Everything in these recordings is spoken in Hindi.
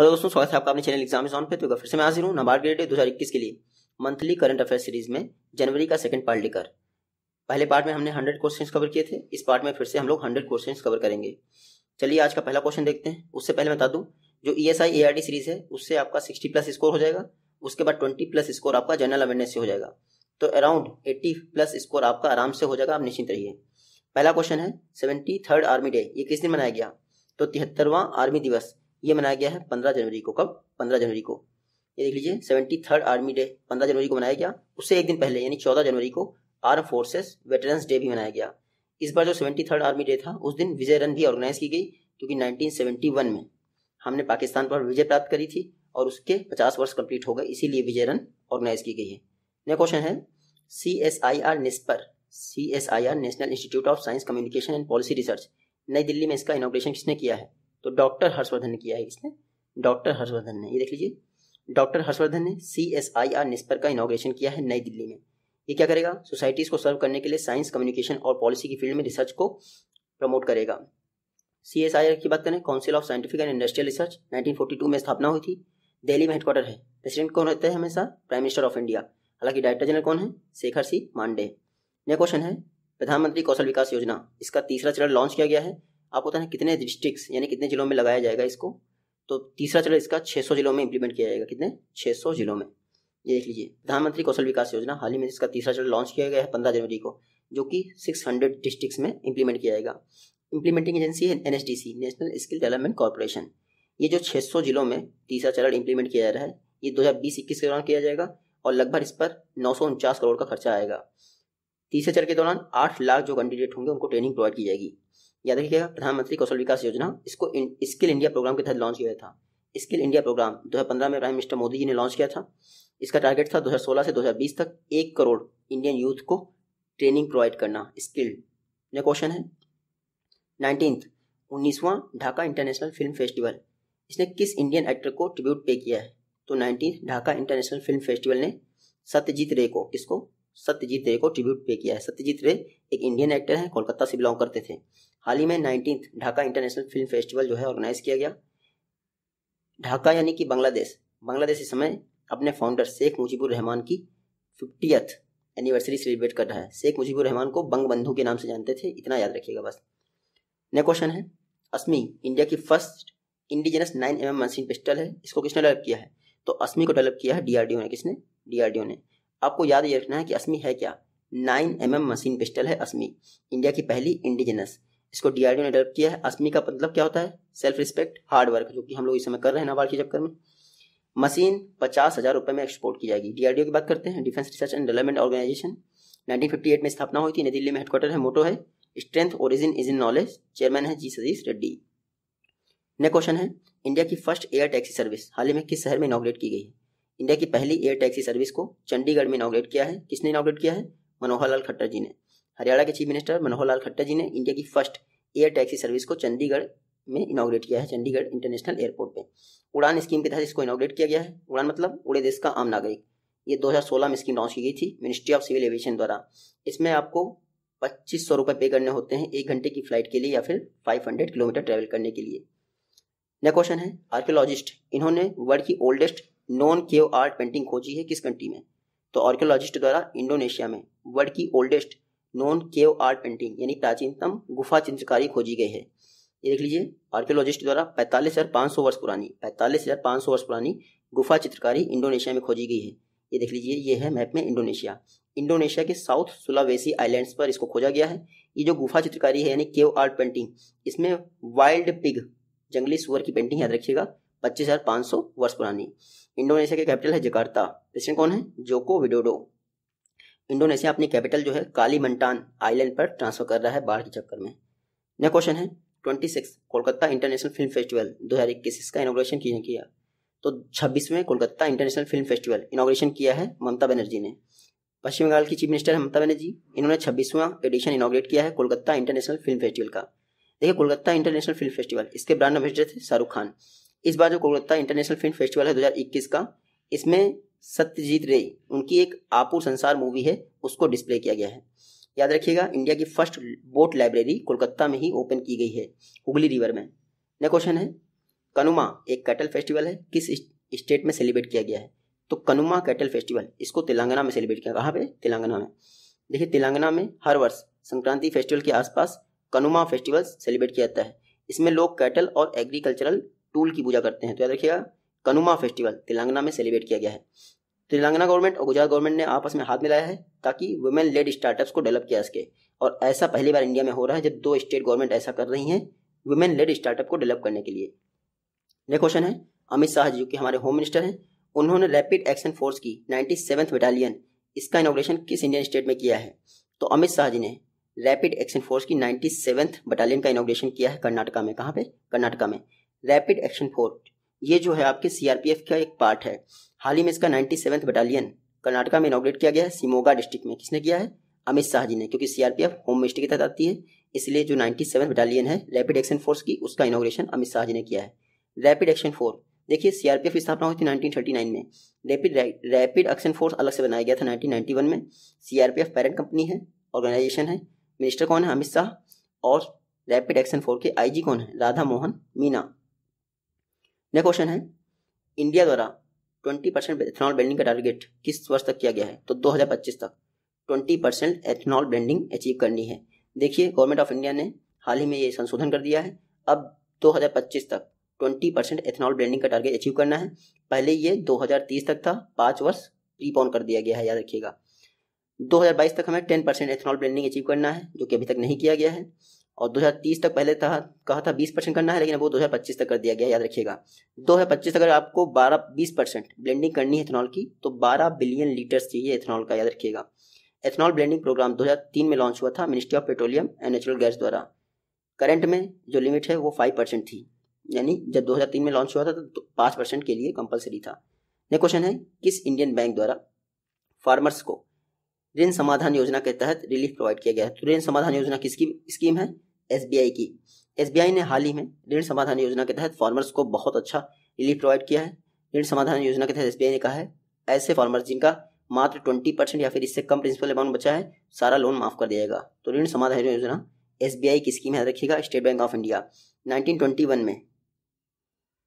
हेलो दोस्तों स्वागत है आपका अपने चैनल एग्जाम ऑन पे तो फिर से मैं हाजिर हूँ नबार्ड ग्रेड दो हज़ार इक्कीस के लिए मंथली करंट अफेयर सीरीज में जनवरी का सेकंड पार्ट लेकर पहले पार्ट में हमने हंड्रेड क्वेश्चंस कवर किए थे इस पार्ट में फिर से हम लोग हंड्रेड क्वेश्चन कवर करेंगे चलिए आज का पहला क्वेश्चन देखते हैं उससे पहले बता दूँ जो ई एस सीरीज है उससे आपका सिक्सटी प्लस स्कोर हो जाएगा उसके बाद ट्वेंटी प्लस स्कोर आपका जनरल अवेयरनेस से हो जाएगा तो अराउंड एट्टी प्लस स्कोर आपका आराम से हो जाएगा आप निश्चिंत रहिए पहला क्वेश्चन है सेवेंटी आर्मी डे ये किस दिन मनाया गया तो तिहत्तरवां आर्मी दिवस ये मनाया गया है पंद्रह जनवरी को कब पंद्रह जनवरी को ये देख लीजिए सेवेंटी थर्ड आर्मी डे पंद्रह जनवरी को मनाया गया उससे एक दिन पहले यानी चौदह जनवरी को आर्म फोर्सेस वेटरन्स डे भी मनाया गया इस बार जो सेवेंटी थर्ड आर्मी डे था उस दिन विजय रन भी ऑर्गेनाइज की गई क्योंकि नाइनटीन सेवेंटी वन में हमने पाकिस्तान पर विजय प्राप्त करी थी और उसके पचास वर्ष कंप्लीट हो गए इसीलिए विजय रन ऑर्गेनाइज की गई है नेक्स्ट क्वेश्चन है C S I R NIScPR C S I R national institute of science communication and policy research नई दिल्ली में इसका इनोग्रेशन किसने किया है तो डॉक्टर हर्षवर्धन ने किया है इसने डॉक्टर हर्षवर्धन ने ये देख लीजिए डॉक्टर हर्षवर्धन ने सी एस आई आर निस्पर का इनोग्रेशन किया है नई दिल्ली में ये क्या करेगा सोसाइटीज़ को सर्व करने के लिए साइंस कम्युनिकेशन और पॉलिसी की फील्ड में रिसर्च को प्रमोट करेगा सी एस आई आर की बात करें council of scientific and industrial research टू में स्थापना हुई थी दिल्ली में हेडक्वार्टर है प्रेसिडेंट कौन रहते हैं हमेशा प्राइम मिनिस्टर ऑफ इंडिया हालांकि डायरेक्टर जनरल कौन है शेखर सिंह मांडे नेक्स्ट क्वेश्चन है प्रधानमंत्री कौशल विकास योजना इसका तीसरा चरण लॉन्च किया गया है आपको पता है कितने डिस्ट्रिक्स यानी कितने जिलों में लगाया जाएगा इसको तो तीसरा चरण इसका 600 जिलों में इंप्लीमेंट किया जाएगा कितने 600 जिलों में ये देख लीजिए प्रधानमंत्री कौशल विकास योजना हाल ही में इसका तीसरा चरण लॉन्च किया गया है पंद्रह जनवरी को जो कि सिक्स डिस्ट्रिक्ट्स में इम्प्लीमेंट किया जाएगा इंप्लीमेंटिंग एजेंसी है NSDC national skill development corporation ये जो 600 जिलों में तीसरा चरण इंप्लीमेंट किया जा रहा है ये दो हज़ार बीस इक्कीस के दौरान किया जाएगा और लगभग इस पर नौ सौ उनचास करोड़ का खर्चा आएगा तीसरे चरण के दौरान आठ लाख जो कैंडिडेट होंगे उनको ट्रेनिंग प्रोवाइड की जाएगी याद रखिएगा प्रधानमंत्री कौशल विकास योजना इसको स्किल इंडिया प्रोग्राम के तहत लॉन्च किया था स्किल इंडिया प्रोग्राम 2015 में प्राइम मिनिस्टर मोदी जी ने लॉन्च किया था इसका टारगेट था 2016 से 2020 तक एक करोड़ इंडियन यूथ को ट्रेनिंग प्रोवाइड करना स्किल यह क्वेश्चन है नाइनटीन उन्नीसवां ढाका इंटरनेशनल फिल्म फेस्टिवल इसने किस इंडियन एक्टर को ट्रिब्यूट पे किया है तो nineteen Dhaka international film festival ने सत्यजीत रे को किसको सत्यजीत रे को ट्रिब्यूट पे किया है सत्यजीत रे एक इंडियन एक्टर हैं कोलकाता से बिलोंग करते थे हाल ही में nineteen Dhaka international film festival जो है ऑर्गेनाइज किया गया ढाका यानी कि बांग्लादेश बांग्लादेश इस समय अपने फाउंडर शेख मुजीबुर रहमान की फिफ्टियथ एनिवर्सरी सेलिब्रेट कर रहा है शेख मुजीबुर रहमान को बंग बंधु के नाम से जानते थे इतना याद रखिएगा बस नेक्स्ट क्वेश्चन है अस्मी इंडिया की first indigenous nine M M machine pistol है इसको किसने डेवलप किया है तो अस्मी को डेवलप किया है डीआरडीओ ने किसने डीआरडीओ ने आपको याद ये रखना है कि अस्मी है क्या nine M M machine pistol है अस्मी इंडिया की पहली इंडिजिनस इसको डीआरडीओ ने डेवलप किया है अश्मी का मतलब क्या होता है सेल्फ रिस्पेक्ट हार्ड वर्क जो कि हम लोग इस समय कर रहे हैं नाबार्ड के चक्कर में मशीन पचास हजार रुपये में एक्सपोर्ट की जाएगी डीआरडीओ की बात करते हैं defence research and development organisation 1958 में स्थापना हुई थी नई दिल्ली में हेडक्वार्टर है मोटो है strength origin is in knowledge chairman है G Satish Reddy next question है इंडिया की फर्स्ट एयर टैक्सी सर्विस हाल ही में किस शहर में इनाग्रेट की गई है इंडिया की पहली एयर टैक्सी सर्विस को चंडीगढ़ में इनाग्रेट किया है किसने इनाग्रेट किया है मनोहर लाल खट्टर जी ने हरियाणा के चीफ मिनिस्टर मनोहर लाल खट्टर जी ने इंडिया की फर्स्ट एयर टैक्सी सर्विस को चंडीगढ़ में इनाग्रेट किया है चंडीगढ़ इंटरनेशनल एयरपोर्ट पे उड़ान स्कीम के तहत इसको इनाग्रेट किया गया है उड़ान मतलब उड़े देश का आम नागरिक ये 2016 में स्कीम लॉन्च की गई थी मिनिस्ट्री ऑफ सिविल एविएशन द्वारा इसमें आपको पच्चीस सौ रुपये पे करने होते हैं एक घंटे की फ्लाइट के लिए या फिर फाइव हंड्रेड किलोमीटर ट्रैवल करने के लिए नया क्वेश्चन है आर्कियोलॉजिस्ट इन्होंने वर्ल्ड की oldest non cave art painting खोजी है किस कंट्री में तो आर्कियोलॉजिस्ट द्वारा इंडोनेशिया में वर्ल्ड की oldest non cave art painting यानी प्राचीनतम गुफा चित्रकारी खोजी गई है ये देख लीजिए आर्कियोलॉजिस्ट द्वारा पैंतालीस हज़ार पाँच सौ वर्ष पुरानी पैंतालीस हज़ार पाँच सौ वर्ष पुरानी गुफा चित्रकारी इंडोनेशिया में खोजी गई है ये देख लीजिए ये है मैप में इंडोनेशिया इंडोनेशिया के साउथ सुलावेसी आइलैंड्स पर इसको खोजा गया है ये जो गुफा चित्रकारी है यानी केव आर्ट पेंटिंग इसमें वाइल्ड पिग जंगली सुअर की पेंटिंग याद रखिएगा पच्चीस हज़ार पाँच सौ वर्ष पुरानी इंडोनेशिया के कैपिटल है जकार्ता प्रेसिडेंट कौन है जोको विडोडो इंडोनेशिया अपनी कैपिटल जो है काली मंटान आइलैंड पर ट्रांसफर कर रहा है बाढ़ के चक्कर में यह क्वेश्चन है twenty six Kolkata international film festival दो हज़ार इक्कीस इसका इनोग्रेशन किया किया तो छब्बीसवें Kolkata international film festival inauguration किया है ममता बनर्जी ने पश्चिम बंगाल की चीफ मिनिस्टर है ममता बनर्जी इन्होंने छब्बीसवां एडिशन इनोग्रेट किया है कोलकाता इंटरनेशनल फिल्म फेस्टिवल का देखिए कोलकाता इंटरनेशनल फिल्म फेस्टिवल इसके ब्रांड एम्बेसडर थे शाहरुख खान इस बार जो कोलकाता इंटरनेशनल फिल्म फेस्टिवल है दो का इसमें सत्यजीत रे उनकी एक आपूर संसार मूवी है उसको डिस्प्ले किया गया है याद रखिएगा इंडिया की फर्स्ट बोट लाइब्रेरी कोलकाता में ही ओपन की गई है हुगली रिवर में नेक्स्ट क्वेश्चन है कनुमा एक कैटल फेस्टिवल है किस स्टेट में सेलिब्रेट किया गया है तो कनुमा कैटल फेस्टिवल इसको तेलंगाना में सेलिब्रेट किया कहाँ पे तेलंगाना में देखिए तेलंगाना में हर वर्ष संक्रांति फेस्टिवल के आसपास कनुमा फेस्टिवल सेलिब्रेट किया जाता है इसमें लोग कैटल और एग्रीकल्चरल टूल की पूजा करते हैं तो याद रखिएगा कनुमा फेस्टिवल तेलंगाना में सेलिब्रेट किया गया है तेलंगाना गवर्नमेंट और गुजरात गवर्नमेंट ने आपस में हाथ मिलाया है ताकि वुमेन लेड स्टार्टअप्स को डेवलप किया सके और ऐसा पहली बार इंडिया में हो रहा है जब दो स्टेट गवर्नमेंट ऐसा कर रही हैं वुमेन लेड स्टार्टअप को डेवलप करने के लिए नेक्स्ट क्वेश्चन है अमित शाह जी के हमारे होम मिनिस्टर हैं उन्होंने रैपिड एक्शन फोर्स की नाइन्टी सेवन्थ बटालियन इसका इनोग्रेशन किस इंडियन स्टेट में किया है तो अमित शाह जी ने रैपिड एक्शन फोर्स की नाइन्टी सेवन्थ बटालियन का इनोग्रेशन किया है कर्नाटका में कहाँ पे कर्नाटका में रैपिड एक्शन फोर्स ये जो है आपके सीआरपीएफ का एक पार्ट है हाल ही में इसका नाइन्टी सेवन बटालियन कर्नाटका में इनोग्रेट किया गया है सिमोगा डिस्ट्रिक्ट में किसने किया है अमित शाह जी ने क्योंकि सीआरपीएफ होम मिनिस्ट्री के तहत आती है इसलिए जो नाइन्टी सेवन बटालियन है रैपिड एक्शन फोर्स की उसका इनोग्रेशन अमित शाह जी ने किया है रैपिड एक्शन फोर्स देखिए सीआरपीएफ की स्थापना हुई थी 1939 में रैपिड रैपिड एक्शन फोर्स अलग से बनाया गया था 1991 में सीआरपीएफ पेरेंट कंपनी है ऑर्गेनाइजेशन है मिनिस्टर कौन है अमित शाह और रैपिड एक्शन फोर के आईजी कौन है राधा मोहन मीना नेक्स्ट क्वेश्चन है इंडिया द्वारा 20 परसेंट एथेनॉल ब्लेंडिंग का टारगेट किस वर्ष तक किया गया है तो 2025 तक 20 परसेंट एथेनॉल ब्लेंडिंग अचीव करनी है देखिए गवर्नमेंट ऑफ इंडिया ने हाल ही में ये संशोधन कर दिया है अब 2025 तक 20 परसेंट एथेनॉल ब्लेंडिंग का टारगेट अचीव करना है पहले ये 2030 तक था पाँच वर्ष प्रीपोन कर दिया गया है याद रखिएगा 2022 तक हमें 10 परसेंट एथेनॉल ब्लेंडिंग अचीव करना है जो कि अभी तक नहीं किया गया है और 2030 तक पहले था कहा था 20 परसेंट करना है लेकिन वो 2025 तक कर दिया गया याद रखिएगा 2025 अगर आपको 12 20 परसेंट ब्लेंडिंग करनी है इथेनॉल की तो 12 बिलियन लीटर चाहिए इथेनॉल का याद रखिएगा एथेनॉल ब्लेंडिंग प्रोग्राम 2003 में लॉन्च हुआ था ministry of petroleum and natural gas द्वारा करंट में जो लिमिट है वो फाइव परसेंट थी यानी जब दो में लॉन्च हुआ था तो पाँच परसेंट के लिए कंपलसरी था यह क्वेश्चन है किस इंडियन बैंक द्वारा फार्मर्स को ऋण समाधान योजना के तहत रिलीफ प्रोवाइड किया गया है तो ऋण समाधान योजना किसकी स्कीम है एस की एस ने हाल ही में ऋण समाधान योजना के तहत फार्मर्स को बहुत अच्छा रिलीफ प्रोवाइड किया है ऋण समाधान योजना के तहत एस ने कहा है ऐसे फार्मर्स जिनका मात्र ट्वेंटी परसेंट या फिर इससे कम प्रिंसिपल अमाउंट बचा है सारा लोन माफ कर दिया तो ऋण समाधान योजना एस की स्कीम याद रखिएगा State Bank of India nineteen में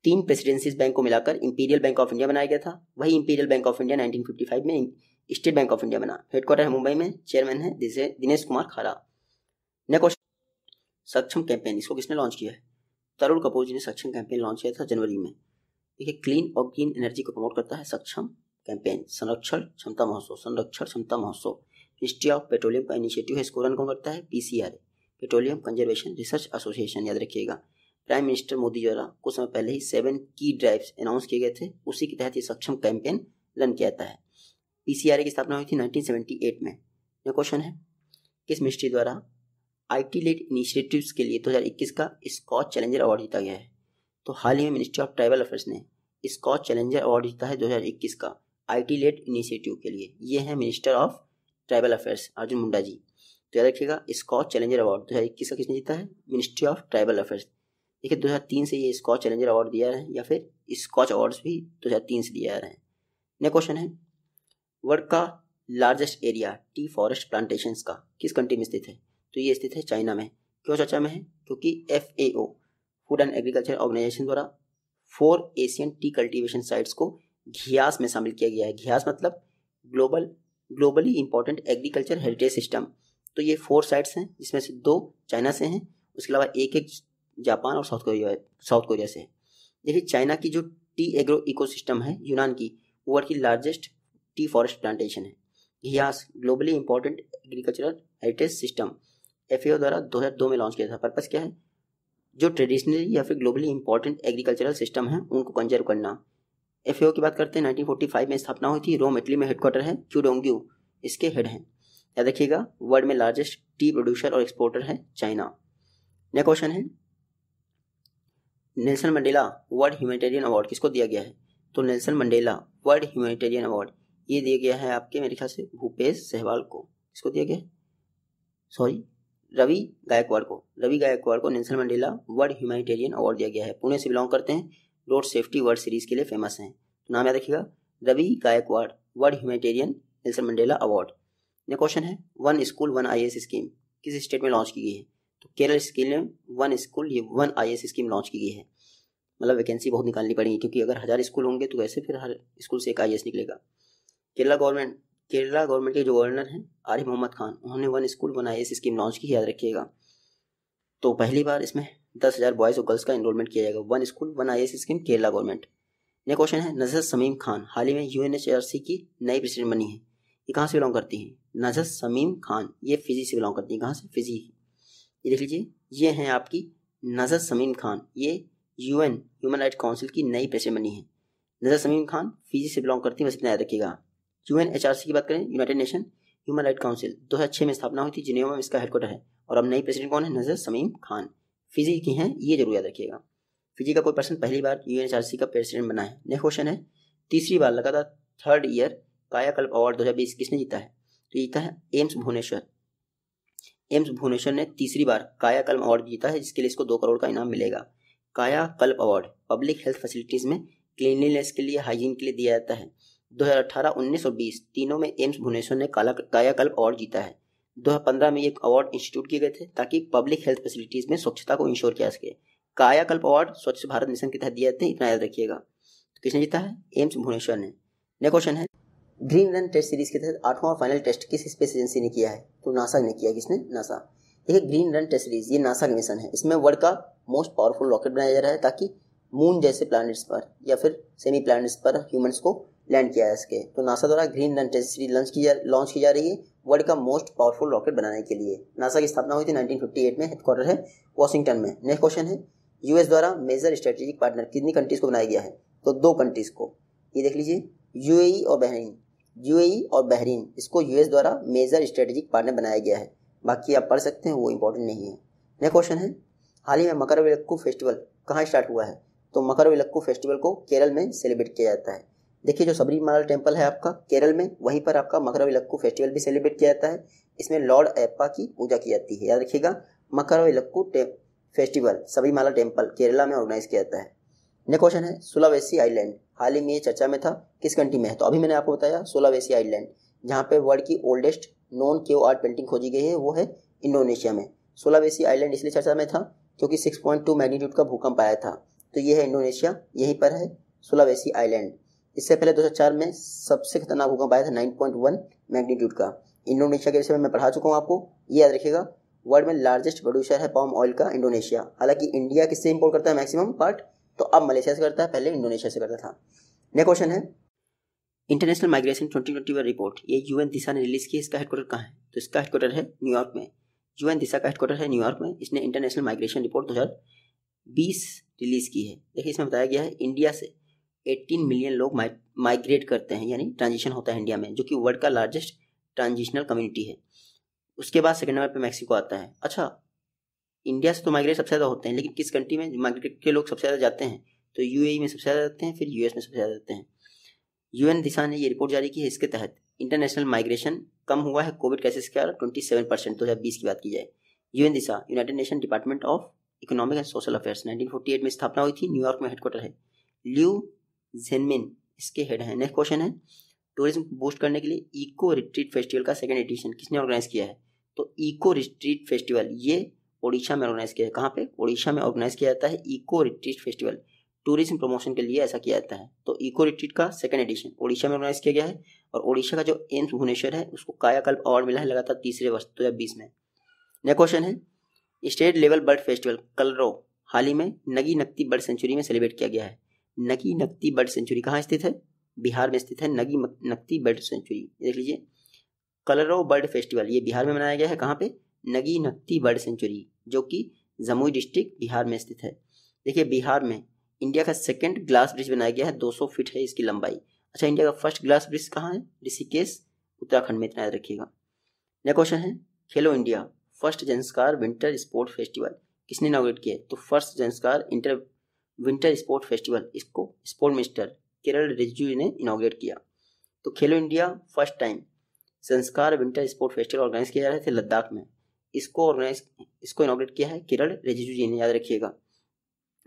तीन प्रेसिडेंसीज बैंक को मिलाकर इंपीरियल बैंक ऑफ इंडिया बनाया गया था वही इंपीरियल बैंक ऑफ इंडिया 1955 में स्टेट बैंक ऑफ इंडिया बना हेडक्वार्टर है मुंबई में चेयरमैन है दिनेश कुमार खारा नेक्स्ट सक्षम कैंपेन इसको किसने लॉन्च किया है तरुण कपूर जी ने सक्षम कैंपेन लॉन्च किया था जनवरी में देखिए क्लीन और ग्रीन एनर्जी को प्रमोट करता है सक्षम कैंपेन संरक्षण क्षमता महोत्सव संरक्षण क्षमता महोत्सव मिनिस्ट्री ऑफ पेट्रोलियम का इनिशिएटिव है इसको रन कौन करता है P petroleum conservation research association याद रखिएगा प्राइम मिनिस्टर मोदी द्वारा कुछ समय पहले ही सेवन की ड्राइव्स अनाउंस किए गए थे उसी के तहत ये सक्षम कैंपेन रन किया जाता है पी की स्थापना हुई थी नाइनटीन में यह क्वेश्चन है किस मिनिस्ट्री द्वारा आईटी लेड इनिशिएटिव्स के लिए 2021 का स्कॉच चैलेंजर अवार्ड जीता गया है तो हाल ही में मिनिस्ट्री ऑफ ट्राइबल अफेयर्स ने स्कॉच चैलेंजर अवार्ड जीता है 2021 का आईटी लेड इनिशिएटिव के लिए ये है minister of tribal affairs Arjun Munda ji तो याद रखिएगा स्कॉच चैलेंजर अवार्ड दो हज़ार इक्कीस का किसने जीता है मिनिस्ट्री ऑफ ट्राइबल अफेयर्स देखिए दो हज़ार तीन से ये स्कॉच चैलेंजर अवार्ड दिया है या फिर स्कॉच अवार्ड्स भी दो हज़ार तीन से दिया जा रहे हैं नेक्स्ट क्वेश्चन है वर्ल्ड का largest area tea forest plantation का किस कंट्री में स्थित है तो ये स्थित है चाइना में क्यों चर्चा में है क्योंकि F A O food and agriculture organisation द्वारा four Asian tea cultivation sites को घियास में शामिल किया गया है घियास मतलब global globally important agriculture heritage system तो ये फोर साइट्स हैं जिसमें से दो चाइना से हैं उसके अलावा एक एक जापान और साउथ कोरिया साउथ कोरिया से है देखिए चाइना की जो टी एग्रो इकोसिस्टम है यूनान की वर्ल्ड की लार्जेस्ट टी फॉरेस्ट प्लांटेशन है GIAHS globally important agricultural heritage system F द्वारा दो हज़ार दो में लॉन्च किया था पर्पस क्या है जो ट्रेडिशनली या फिर ग्लोबली इंपॉर्टेंट एग्रीकल्चरल सिस्टम है उनको कंजर्व करना एफ की बात करते हैं नाइनटीन में स्थापना हुई थी रोम इटली में हेडक्वार्टर है क्यूडोंग्यू इसके हेड हैं याद रखिएगा वर्ल्ड में लार्जेस्ट टी प्रोड्यूसर और एक्सपोर्टर है चाइना नेक्स्ट क्वेश्चन है Nelson Mandela world humanitarian award किसको दिया गया है तो Nelson Mandela world humanitarian award ये दिया गया है आपके मेरे ख्याल से भूपेश सहवाल को किसको दिया गया सॉरी रवि गायकवाड़ को रवि गायकवाड़ को Nelson Mandela world humanitarian award दिया गया है पुणे से बिलोंग करते हैं रोड सेफ्टी वर्ल्ड सीरीज के लिए फेमस हैं तो नाम याद रखिएगा Ravi Gaikwad world humanitarian Nelson Mandela award ने क्वेश्चन है one school one I scheme किस स्टेट में लॉन्च की गई है तो केरल स्कीम में वन स्कूल ये वन आई स्कीम लॉन्च की गई है मतलब वैकेंसी बहुत निकालनी पड़ेगी क्योंकि अगर हज़ार स्कूल होंगे तो वैसे फिर हर स्कूल से एक आई निकलेगा केरला गवर्नमेंट केरला गवर्नमेंट के जो गवर्नर हैं आरिफ मोहम्मद खान उन्होंने वन स्कूल बनाया इस स्कीम लॉन्च की याद रखिएगा तो पहली बार इसमें दस हज़ार बॉयज़ और गर्ल्स का इनरोलमेंट किया जाएगा one school one I scheme Kerala government next question है नजर समीम खान हाल ही में यू की नई प्रेसिडेंट बनी है ये कहाँ से बिलोंग करती हैं नजर समीम खान ये फिजी से बिलोंग करती हैं कहाँ से फिजी ये देख लीजिए ये हैं आपकी नजर समीम खान ये यू ह्यूमन राइट काउंसिल की नई प्रेसिडेंट बनी है नजर समीम खान फिजी से बिलोंग करती है बस इतना याद रखिएगा यू एन की बात करें United Nation human right council दो हजार छह में स्थापना हुई थी जिनेवा में इसका हेडक्वार्टर है और अब नई प्रेसिडेंट कौन है नजर समीम खान फिजी की हैं ये जरूर याद रखिएगा फिजी का कोई पर्सन पहली बार यू का प्रेसिडेंट बना है नेक्स्ट क्वेश्चन है तीसरी बार लगातार थर्ड ईयर कायाकल्प अवार्ड दो किसने जीता है तो जीता है एम्स भुवनेश्वर एम्स भुवनेश्वर ने तीसरी बार कायाकल्प अवार्ड जीता है जिसके लिए इसको दो करोड़ का इनाम मिलेगा Kayakalp award public health facilities में क्लीनलीनेस के लिए हाइजीन के लिए दिया जाता है 2018, 19 और 20 तीनों में एम्स भुवनेश्वर ने काला कायाकल्प अवार्ड जीता है 2015 में ये अवार्ड इंस्टीट्यूट किए गए थे ताकि पब्लिक हेल्थ फैसिलिटीज में स्वच्छता को इंश्योर किया सके कायाकल्प अवार्ड स्वच्छ भारत मिशन के तहत दिए जाते हैं इतना याद रखिएगा तो किसने जीता है एम्स भुवनेश्वर ने नेक्स्ट क्वेश्चन है ग्रीन रन टेस्ट सीरीज के तहत आठवां और फाइनल टेस्ट किस स्पेस एजेंसी ने किया है तो नासा ने किया किसने नासा देखिए ग्रीन रन टेस्ट सीरीज ये नासा का मिशन है इसमें वर्ल्ड का मोस्ट पावरफुल रॉकेट बनाया जा रहा है ताकि मून जैसे प्लैनेट्स पर या फिर सेमी प्लैनेट्स पर ह्यूमंस को लैंड किया है इसके तो नासा द्वारा ग्रीन लैंड लॉन्च की लॉन्च की जा रही है वर्ल्ड का मोस्ट पावरफुल रॉकेट बनाने के लिए नासा की स्थापना हुई थी 1958 में हेडक्वार्टर है वॉशिंगटन में नेक्स्ट क्वेश्चन है यूएस द्वारा मेजर स्ट्रेटेजिक पार्टनर कितनी कंट्रीज को बनाया गया है तो दो कंट्रीज को ये देख लीजिए यूएई और बहरीन यूएई और बहरीन इसको यूएस द्वारा मेजर स्ट्रेटेजिक पार्टनर बनाया गया है बाकी आप पढ़ सकते हैं वो इंपॉर्टेंट नहीं है नेक्स्ट क्वेश्चन है हाल ही में मकर विलक्कू फेस्टिवल कहाँ स्टार्ट हुआ है तो मकर विलक्कू फेस्टिवल को केरल में सेलिब्रेट किया जाता है देखिए जो सबरीमाला टेम्पल है आपका केरल में वहीं पर आपका विलक्कू फेस्टिवल भी सेलिब्रेट किया जाता है इसमें लॉर्ड एप्पा की पूजा की जाती है याद रखिएगा विलक्कू फेस्टिवल माला टेम्पल केरला में ऑर्गेनाइज किया जाता है नेक्स्ट क्वेश्चन है सुलावेसी आइलैंड हाल ही में ये चर्चा में था किस कंट्री में है तो अभी मैंने आपको बताया सुलावेसी आइलैंड जहाँ पे वर्ल्ड की ओल्डेस्ट नॉन ओ आर्ट पेंटिंग खोजी गई है वो है इंडोनेशिया में सोलावेसी आइलैंड इसलिए चर्चा में था क्योंकि सिक्स पॉइंट टू मैग्नीट्यूड का भूकंप आया था तो ये है इंडोनेशिया यहीं पर है सोलावेसी आइलैंड इससे पहले 2004 में सबसे खतरनाक भूकंप आया था 9.1 मैग्नीट्यूड का इंडोनेशिया के विषय में मैं पढ़ा चुका हूँ आपको ये याद रखिएगा वर्ल्ड में लार्जेस्ट प्रोड्यूसर है पॉम ऑयल का इंडोनेशिया हालांकि इंडिया किससे इंपोर्ट करता है मैक्सिमम पार्ट तो अब मलेशिया से करता है पहले इंडोनेशिया से करता था नेक्स्ट क्वेश्चन है international migration twenty twenty one report ये एन दिशा ने रिलीज की इसका हेडक्वार्टर कहाँ है तो इसका हेडक्वार्टर है न्यूयॉर्क में यू एन दिशा का हेडक्वार्टर है न्यूयॉर्क में इसने इंटरनेशनल माइग्रेशन रिपोर्ट दो हज़ार बीस रिलीज़ की है देखिए इसमें बताया गया है इंडिया से 18 मिलियन लोग माइग्रेट करते हैं यानी ट्रांजिशन होता है इंडिया में जो कि वर्ल्ड का लार्जेस्ट ट्रांजिशनल कम्युनिटी है उसके बाद सेकेंड नंबर पर मैक्सिको आता है अच्छा इंडिया से तो माइग्रेट सबसे ज़्यादा होते हैं लेकिन किस कंट्री में माइग्रेट के लोग सबसे ज़्यादा जाते हैं तो यू में सबसे ज़्यादा जाते हैं फिर यूएस में सबसे ज़्यादा जाते हैं यू दिशा ने ये रिपोर्ट जारी की है इसके तहत इंटरनेशनल माइग्रेशन कम हुआ है कोविड केसेस के कारण ट्वेंटी सेवन परसेंट दो हज़ार बीस की बात की जाए UN DESA United Nation department of economic and social affairs 1948 में स्थापना हुई थी न्यूयॉर्क में हेडक्वार्टर है ल्यू जेनमिन इसके हेड है नेक्स्ट क्वेश्चन है टूरिज्म बूस्ट करने के लिए इको रिट्रीट फेस्टिवल का सेकेंड एडिशन किसने ऑर्गेनाइज किया है तो इको रिट्रीट फेस्टिवल ये ओडिशा में ऑर्गेनाइज किया है कहाँ पे ओडिशा में ऑर्गेनाइज किया जाता है eco retreat festival tourism promotion के लिए ऐसा किया जाता है तो इको रिट्रीट का सेकंड एडिशन ओडिशा में ऑर्गेनाइज किया गया है और ओडिशा का जो एम्स भुवनेश्वर है उसको कायाकल्प अवार्ड मिला है लगातार तीसरे वर्ष दो हज़ार बीस में नेक्स्ट क्वेश्चन है स्टेट लेवल बर्ड फेस्टिवल कलरो हाल ही में नगी नकती बर्ड सेंचुरी में सेलिब्रेट किया गया है नगी नकती बर्ड सेंचुरी कहाँ स्थित है बिहार में स्थित है नगी नकती बर्ड सेंचुरी देख लीजिए कलरो बर्ड फेस्टिवल ये बिहार में मनाया गया है कहाँ पे नगी नकती बर्ड सेंचुरी जो कि जमुई डिस्ट्रिक्ट बिहार में स्थित है देखिए बिहार में इंडिया का सेकेंड ग्लास ब्रिज बनाया गया है दो फीट है इसकी लंबाई अच्छा इंडिया का फर्स्ट ग्लास ब्रिज कहाँ है ऋषिकेश उत्तराखंड में इतना याद रखिएगा नया क्वेश्चन है Khelo India first Zanskar winter sport festival किसने इनाग्रेट किया तो first Zanskar inter winter sport festival इसको स्पोर्ट मिनिस्टर केरल रिजिजू ने इनाग्रेट किया तो खेलो इंडिया फर्स्ट टाइम संस्कार विंटर स्पोर्ट फेस्टिवल ऑर्गेनाइज किया जा रहे थे लद्दाख में इसको ऑर्गेनाइज इसको इनाग्रेट किया है केरल रिजिजू जी ने याद रखिएगा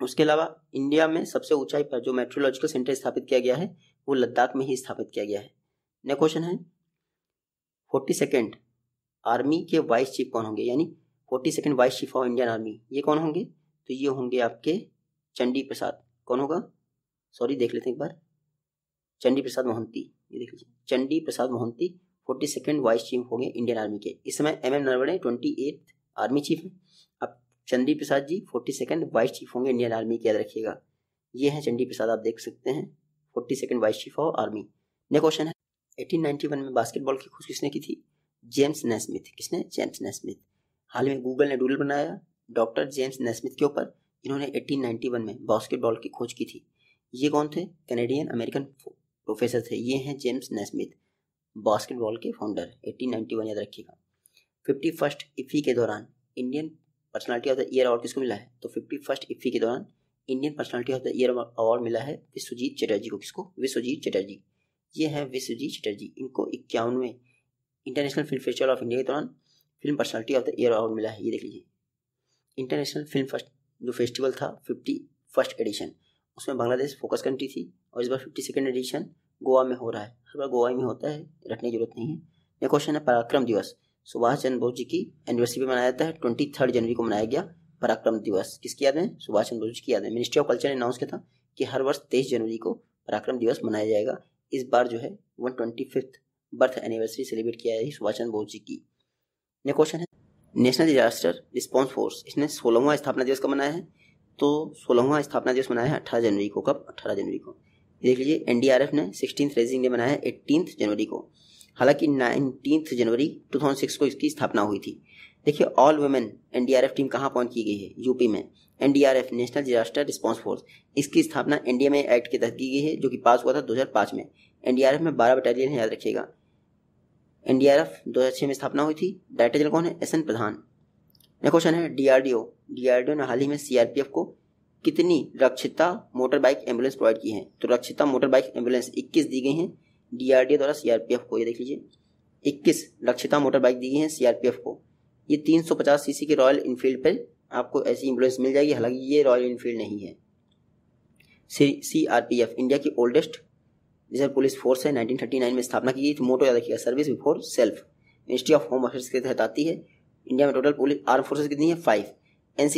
उसके अलावा इंडिया में सबसे ऊंचाई पर जो मेट्रोलॉजिकल सेंटर स्थापित किया गया है वो लद्दाख में ही स्थापित किया गया है नेक्स्ट क्वेश्चन है फोर्टी सेकेंड आर्मी के वाइस चीफ कौन होंगे यानी forty second vice chief of Indian army ये कौन होंगे तो ये होंगे आपके चंडी प्रसाद कौन होगा सॉरी देख लेते हैं एक बार चंडी प्रसाद मोहंती ये देख लीजिए Chandi Prasad Mohanty forty second vice chief होंगे इंडियन आर्मी के इस समय M M Naravane twenty eight army chief हैं अब Chandi Prasad ji forty second vice chief होंगे इंडियन आर्मी के याद रखिएगा ये हैं चंडी प्रसाद आप देख सकते हैं forty second vice chief of army ने क्वेश्चन है एटीन नाइनटी वन में बास्केटबॉल की खोज किसने की थी जेम्स नेस्मिथ किसने जेम्स नेस्मिथ हाल में गूगल ने डूडल बनाया डॉक्टर जेम्स नेस्मिथ के ऊपर इन्होंने 1891 में बास्केटबॉल की खोज की थी ये कौन थे कैनेडियन अमेरिकन प्रोफेसर थे ये हैं जेम्स नेस्मिथ बास्केटबॉल के फाउंडर 1891 याद रखिएगा फिफ्टी फर्स्ट इफ़ी के दौरान Indian personality of the year award किसको मिला है तो फिफ्टी फर्स्ट इफ़ी के दौरान Indian personality of the year award मिला है विश्वजीत चटर्जी को किसको विश्वजीत चटर्जी ये है विश्वजीत चटर्जी इनको इक्यावनवे international film festival of India के दौरान film personality of the year award मिला है ये देख लीजिए इंटरनेशनल फिल्म फर्स्ट जो फेस्टिवल था फिफ्टी फर्स्ट एडिशन उसमें बांग्लादेश फोकस कंट्री थी और इस बार फिफ्टी सेकेंड एडिशन गोवा में हो रहा है हर बार गोवा में होता है रटने की जरूरत नहीं है यह क्वेश्चन है पराक्रम दिवस सुभाष चंद्र बोस जी की एनिवर्सरी भी मनाया जाता है ट्वेंटी थर्ड जनवरी को मनाया गया पराक्रम दिवस किसकी याद में सुभाष चंद्र बोस जी की याद में मिनिस्ट्री ऑफ कल्चर ने अनाउंस किया था कि हर वर्ष तेईस जनवरी को पराक्रम दिवस मनाया जाएगा इस बार जो है one twenty fifth birth anniversary celebrate किया जाएगी सुभाष चंद्र बोस जी की यह क्वेश्चन है नेशनल डिजास्टर रिस्पॉन्स फोर्स इसने सोलहवा स्थापना दिवस कब मनाया है तो सोलहवा स्थापना दिवस मनाया है अठारह जनवरी को कब अठारह जनवरी को देख लीजिए एनडीआरएफ ने सिक्सटीन रेजिंग डे मनाया एट्टीन जनवरी को हालांकि नाइनटीन जनवरी 2006 को इसकी स्थापना हुई थी देखिए ऑल वुमेन एनडीआरएफ टीम कहाँ अपॉइंट की गई है यूपी में NDRF national disaster response force इसकी स्थापना एनडीएमए एक्ट के तहत की गई है जो कि पास हुआ था 2005 में एनडीआरएफ में 12 बटालियन है याद रखिएगा एनडीआरएफ छह में स्थापना हुई थी डायरेक्टर जनरल कौन है एस एन प्रधान क्वेश्चन है डीआरडीओ डीआरडीओ ने हाल ही में सीआरपीएफ को कितनी रक्षिता मोटर बाइक एम्बुलेंस प्रोवाइड की है तो रक्षिता मोटर बाइक एम्बुलेंस इक्कीस दी गई हैं डीआरडीओ द्वारा सीआरपीएफ को ये देख लीजिए इक्कीस रक्षिता मोटर बाइक दी गई हैं सीआरपीएफ को ये तीन सौ पचास सीसी के रॉयल इनफील्ड पर आपको ऐसी एम्बुलेंस मिल जाएगी हालांकि ये रॉयल इनफील्ड नहीं है C R P F India की ओल्डेस्ट रिजर्व पुलिस फोर्स है नाइनटीन थर्टी नाइन में स्थापना की गई तो मोटो याद रखिएगा service before self ministry of home affairs के तहत आती है इंडिया में टोटल पुलिस आर्म फोर्सेज कितनी है फाइव एन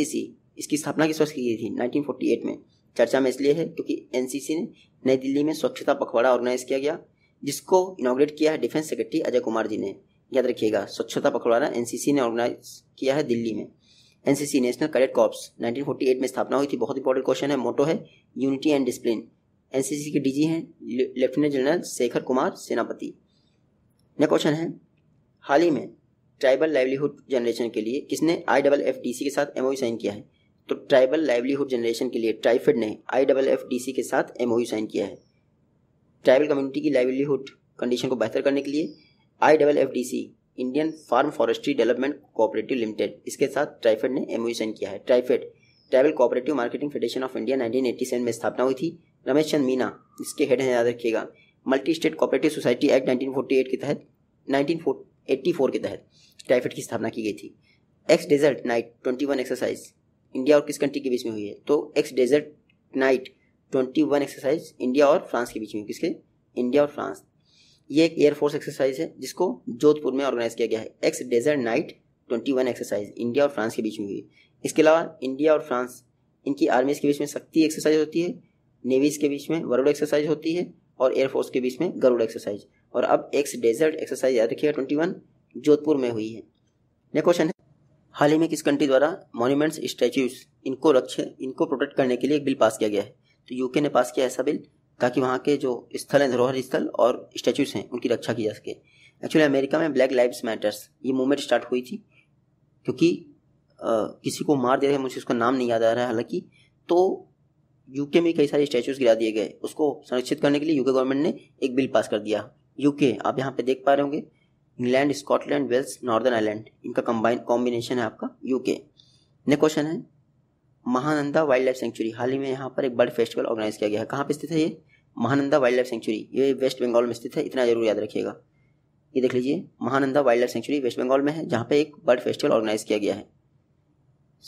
इसकी स्थापना किस वर्ष की गई थी एट में चर्चा में इसलिए है क्योंकि एन ने नई दिल्ली में स्वच्छता पखवाड़ा ऑर्गेनाइज किया गया जिसको इनाग्रेट किया है डिफेंस सेक्रेटरी अजय कुमार जी ने याद रखिएगा स्वच्छता पखवाड़ा एन ने ऑर्गेनाइज किया है दिल्ली में एनसीसी नेशनल कैडेट कॉप्स 1948 में स्थापना हुई थी बहुत इंपॉर्टेंट क्वेश्चन है मोटो है यूनिटी एंड डिसिप्लिन एनसीसी के डीजी हैं lieutenant general Shekhar Kumar Senapati next question है हाल ही में ट्राइबल लाइवलीहुड जनरेशन के लिए किसने I double F D C के साथ एमओयू साइन किया है तो ट्राइबल लाइवलीहुड जनरेशन के लिए ट्राइफेड ने I double F D C के साथ एमओयू साइन किया है ट्राइबल कम्युनिटी की लाइवलीहुड कंडीशन को बेहतर करने के लिए I double F D C Indian farm forestry development cooperative limited इसके साथ ट्राइफेड ने एमओयू साइन किया है TRIFED tribal cooperative marketing federation of India 1987 में स्थापना हुई थी रमेश चंद मीना इसके हेड हैं याद रखिएगा multi state cooperative society act 1948 के तहत 1984 के तहत टाइफेड की स्थापना की गई थी X desert knight 21 exercise India और किस कंट्री के बीच में हुई है तो X desert knight 21 exercise India और फ्रांस के बीच में किसके इंडिया और फ्रांस ये एक एयरफोर्स एक्सरसाइज है जिसको जोधपुर में ऑर्गेनाइज किया गया है X desert knight 21 exercise India और फ्रांस के बीच में हुई इसके अलावा इंडिया और फ्रांस इनकी आर्मीज के बीच में सख्ती एक्सरसाइज होती है नेवीज के बीच में वरुड एक्सरसाइज होती है और एयरफोर्स के बीच में गरुड़ एक्सरसाइज और अब एक्स डेजर्ट एक्सरसाइज याद रखिएगा ट्वेंटी वन जोधपुर में हुई है नेक्स्ट क्वेश्चन है हाल ही में किस कंट्री द्वारा मॉन्यूमेंट्स स्टैचूज इनको रक्षे इनको प्रोटेक्ट करने के लिए एक बिल पास किया गया है तो यूके ने पास किया ऐसा बिल ताकि वहाँ के जो स्थल हैं धरोहर स्थल और स्टैचूज हैं उनकी रक्षा की जा सके एक्चुअली अमेरिका में ब्लैक लाइव्स मैटर्स ये मूवमेंट स्टार्ट हुई थी क्योंकि आ, किसी को मार दिया मुझे उसका नाम नहीं याद आ रहा है हालांकि तो यूके में कई सारे स्टैचूज गिरा दिए गए उसको संरक्षित करने के लिए यूके गवर्नमेंट ने एक बिल पास कर दिया यूके आप यहाँ पे देख पा रहे होंगे England Scotland Wales northern Ireland इनका कम्बाइन कॉम्बिनेशन है आपका यूके नेक्स्ट क्वेश्चन है महानंदा वाइल्ड लाइफ सेंचुरी हाल ही में यहाँ पर एक बर्ड फेस्टिवल ऑर्गेनाइज किया गया है कहाँ पर स्थित है ये महानंदा वाइल्ड लाइफ सेंचुरी ये वेस्ट बंगाल में स्थित है इतना जरूर याद रखिएगा ये देख लीजिए Mahananda wildlife sanctuary west Bengal में है जहाँ पे एक बर्ड फेस्टिवल ऑर्गेनाइज किया गया है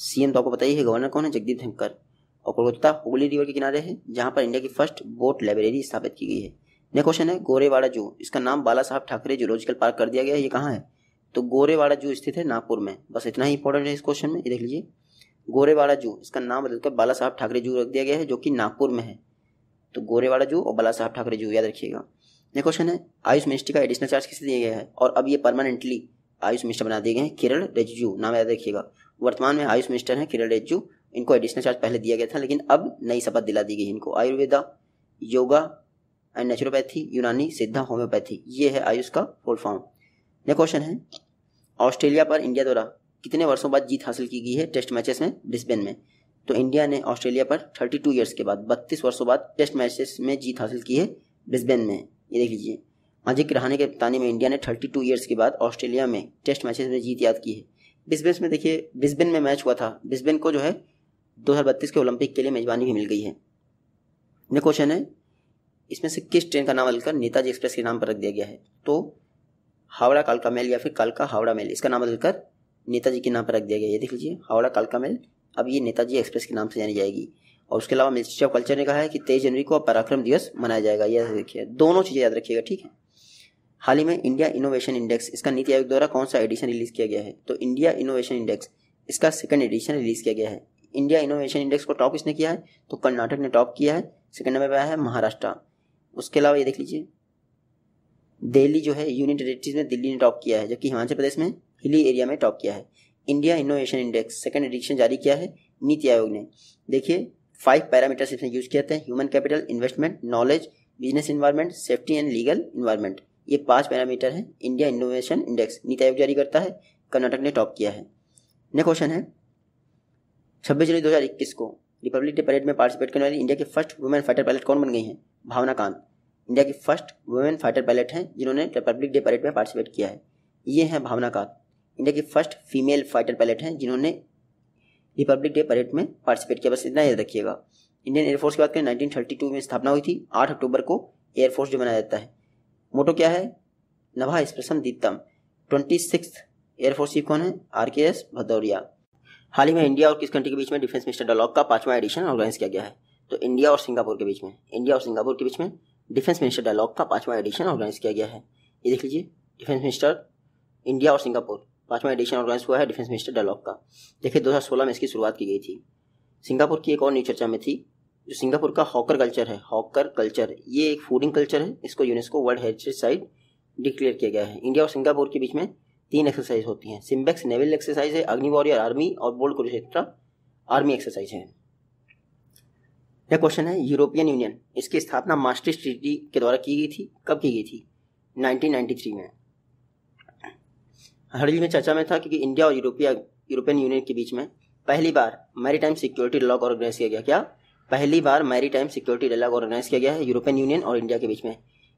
सीएम तो आपको बताइए गवर्नर कौन है जगदीप धनखड़ और कोलकाता हुगली रिवर के किनारे है जहाँ पर इंडिया की फर्स्ट बोट लाइब्रेरी स्थापित की गई है नेक्स्ट क्वेश्चन है गोरेवाड़ा जू इसका नाम बाला साहब ठाकरे जूलॉजिकल पार्क कर दिया गया है ये कहाँ है तो गोरेवाड़ा जू स्थित है नागपुर में बस इतना ही इंपॉर्टेंट है इस क्वेश्चन में ये देख लीजिए गोरेवाड़ा जू इसका नाम बदलकर बाला साहब ठाकरे जू रख दिया गया है जो कि नागपुर में है तो गोरेवाड़ा जू और बाला साहब ठाकरे जू याद रखिएगा नेक्स्ट क्वेश्चन है आयुष मिनिस्ट्री का एडिशनल चार्ज किसे दिया गया है और अब ये परमानेंटली आयुष मिनिस्टर बना दिए गए हैं किरण रिजिजू नाम याद रखिएगा वर्तमान में आयुष मिनिस्टर हैं किरण रिजिजू इनको एडिशनल चार्ज पहले दिया गया था लेकिन अब नई शपथ दिला दी गई इनको आयुर्वेदा योगा एंड नेचुरोपैथी यूनानी सिद्धा होम्योपैथी ये है आयुष का फुल फॉर्म ने क्वेश्चन है ऑस्ट्रेलिया पर इंडिया द्वारा कितने वर्षों बाद जीत हासिल की गई है टेस्ट मैचेस में ब्रिस्बेन में तो इंडिया ने ऑस्ट्रेलिया पर 32 ईयर्स के बाद 32 वर्षों बाद टेस्ट मैचेस में जीत हासिल की है ब्रिस्बेन में ये देख लीजिए अजिंक्य रहाने के कप्तानी में इंडिया ने 32 ईयर्स के बाद ऑस्ट्रेलिया में टेस्ट मैचेस में जीत याद की है ब्रिस्बेन में देखिए ब्रिस्बेन में मैच हुआ था ब्रिस्बेन को जो है 2032 के ओलंपिक के लिए मेजबानी भी मिल गई है ने क्वेश्चन है इसमें से किस ट्रेन का नाम बदलकर नेताजी एक्सप्रेस के नाम पर रख दिया गया है तो हावड़ा कालका मेल या फिर कालका हावड़ा मेल इसका नाम बदलकर नेताजी के नाम पर रख दिया गया ये देख लीजिए हावड़ा कालका मेल अब ये नेताजी एक्सप्रेस के नाम से जानी जाएगी और उसके अलावा मिनिस्ट्री ऑफ कल्चर ने कहा है कि तेईस जनवरी को पराक्रम दिवस मनाया जाएगा यह देखिए दोनों चीज़ें याद रखिएगा ठीक है हाल ही में इंडिया इनोवेशन इंडेक्स इसका नीति आयोग द्वारा कौन सा एडिशन रिलीज किया गया है तो इंडिया इनोवेशन इंडेक्स इसका सेकंड एडिशन रिलीज किया गया है इंडिया इनोवेशन इंडेक्स को टॉप इसने किया है तो कर्नाटक ने टॉप किया है सेकंड नंबर पर आया है महाराष्ट्र उसके अलावा ये देख लीजिए दिल्ली जो है यूनियन टेरेटरीज में दिल्ली ने टॉप किया है जबकि हिमाचल प्रदेश में हिली एरिया में टॉप किया है India innovation index second edition जारी किया है नीति आयोग ने देखिए फाइव पैरामीटर्स इसमें यूज किया था human capital investment knowledge business environment safety and legal environment ये पांच पैरामीटर हैं इंडिया इनोवेशन इंडेक्स नीति आयोग जारी करता है कर्नाटक ने टॉप किया है नेक्स्ट क्वेश्चन है छब्बीस जनवरी दो को रिपब्लिक डे परेड में पार्टिसिपेट करने वाली इंडिया की फर्स्ट वुमेन फाइटर पायलट कौन बन गई हैं भावना कांत इंडिया की फर्स्ट वुमेन फाइटर पायलट हैं जिन्होंने रिपब्लिक डे परेड में पार्टिसिपेट किया है ये हैं भावना कांत इंडिया की फर्स्ट फीमेल फाइटर पायलट हैं जिन्होंने रिपब्लिक डे परेड में पार्टिसिपेट किया बस इतना याद रखिएगा इंडियन एयरफोर्स की बात करें टू में स्थापना हुई थी आठ अक्टूबर को एयरफोर्स डे मनाया जाता है मोटो क्या है नभा स्प्रसम दीप्तम ट्वेंटी सिक्स एयरफोर्स चीफ कौन है आर के एस भदौरिया हाल ही में इंडिया और किस कंट्री के बीच में डिफेंस मिनिस्टर डायलॉग का पांचवा एडिशन ऑर्गेनाइज किया गया है तो इंडिया और सिंगापुर के बीच में इंडिया और सिंगापुर के बीच में डिफेंस मिनिस्टर डायलॉग का पांचवा एडिशन ऑर्गेनाइज किया गया है ये देख लीजिए डिफेंस मिनिस्टर इंडिया और सिंगापुर पांचवा एडिशन ऑर्गेनाइज हुआ है डिफेंस मिनिस्टर डायलॉग का देखिए दो में इसकी शुरुआत की गई थी सिंगापुर की एक और न्यू चर्चा में थी जो सिंगापुर का हॉकर कल्चर है हॉकर कल्चर ये एक फूडिंग कल्चर है इसको UNESCO world heritage site declare किया गया है इंडिया और सिंगापुर के बीच में तीन एक्सरसाइज होती हैं सिम्बेक्स नेवल एक्सरसाइज है अग्नि वॉरियर आर्मी और बोल्ड कुरुक्षेत्र आर्मी एक्सरसाइज है यह क्वेश्चन है यूरोपियन यूनियन इसकी स्थापना मास्टर स्ट्रीटी के द्वारा की गई थी कब की गई थी 1993 में हरिल में चर्चा में था क्योंकि इंडिया और यूरोपिया यूरोपियन यूनियन के बीच में पहली बार मैरीटाइम सिक्योरिटी डायलॉग ऑर्गेनाइज किया गया क्या पहली बार मैरीटाइम सिक्योरिटी डायलॉग ऑर्गेनाइज किया गया है यूरोपियन यूनियन और इंडिया के बीच में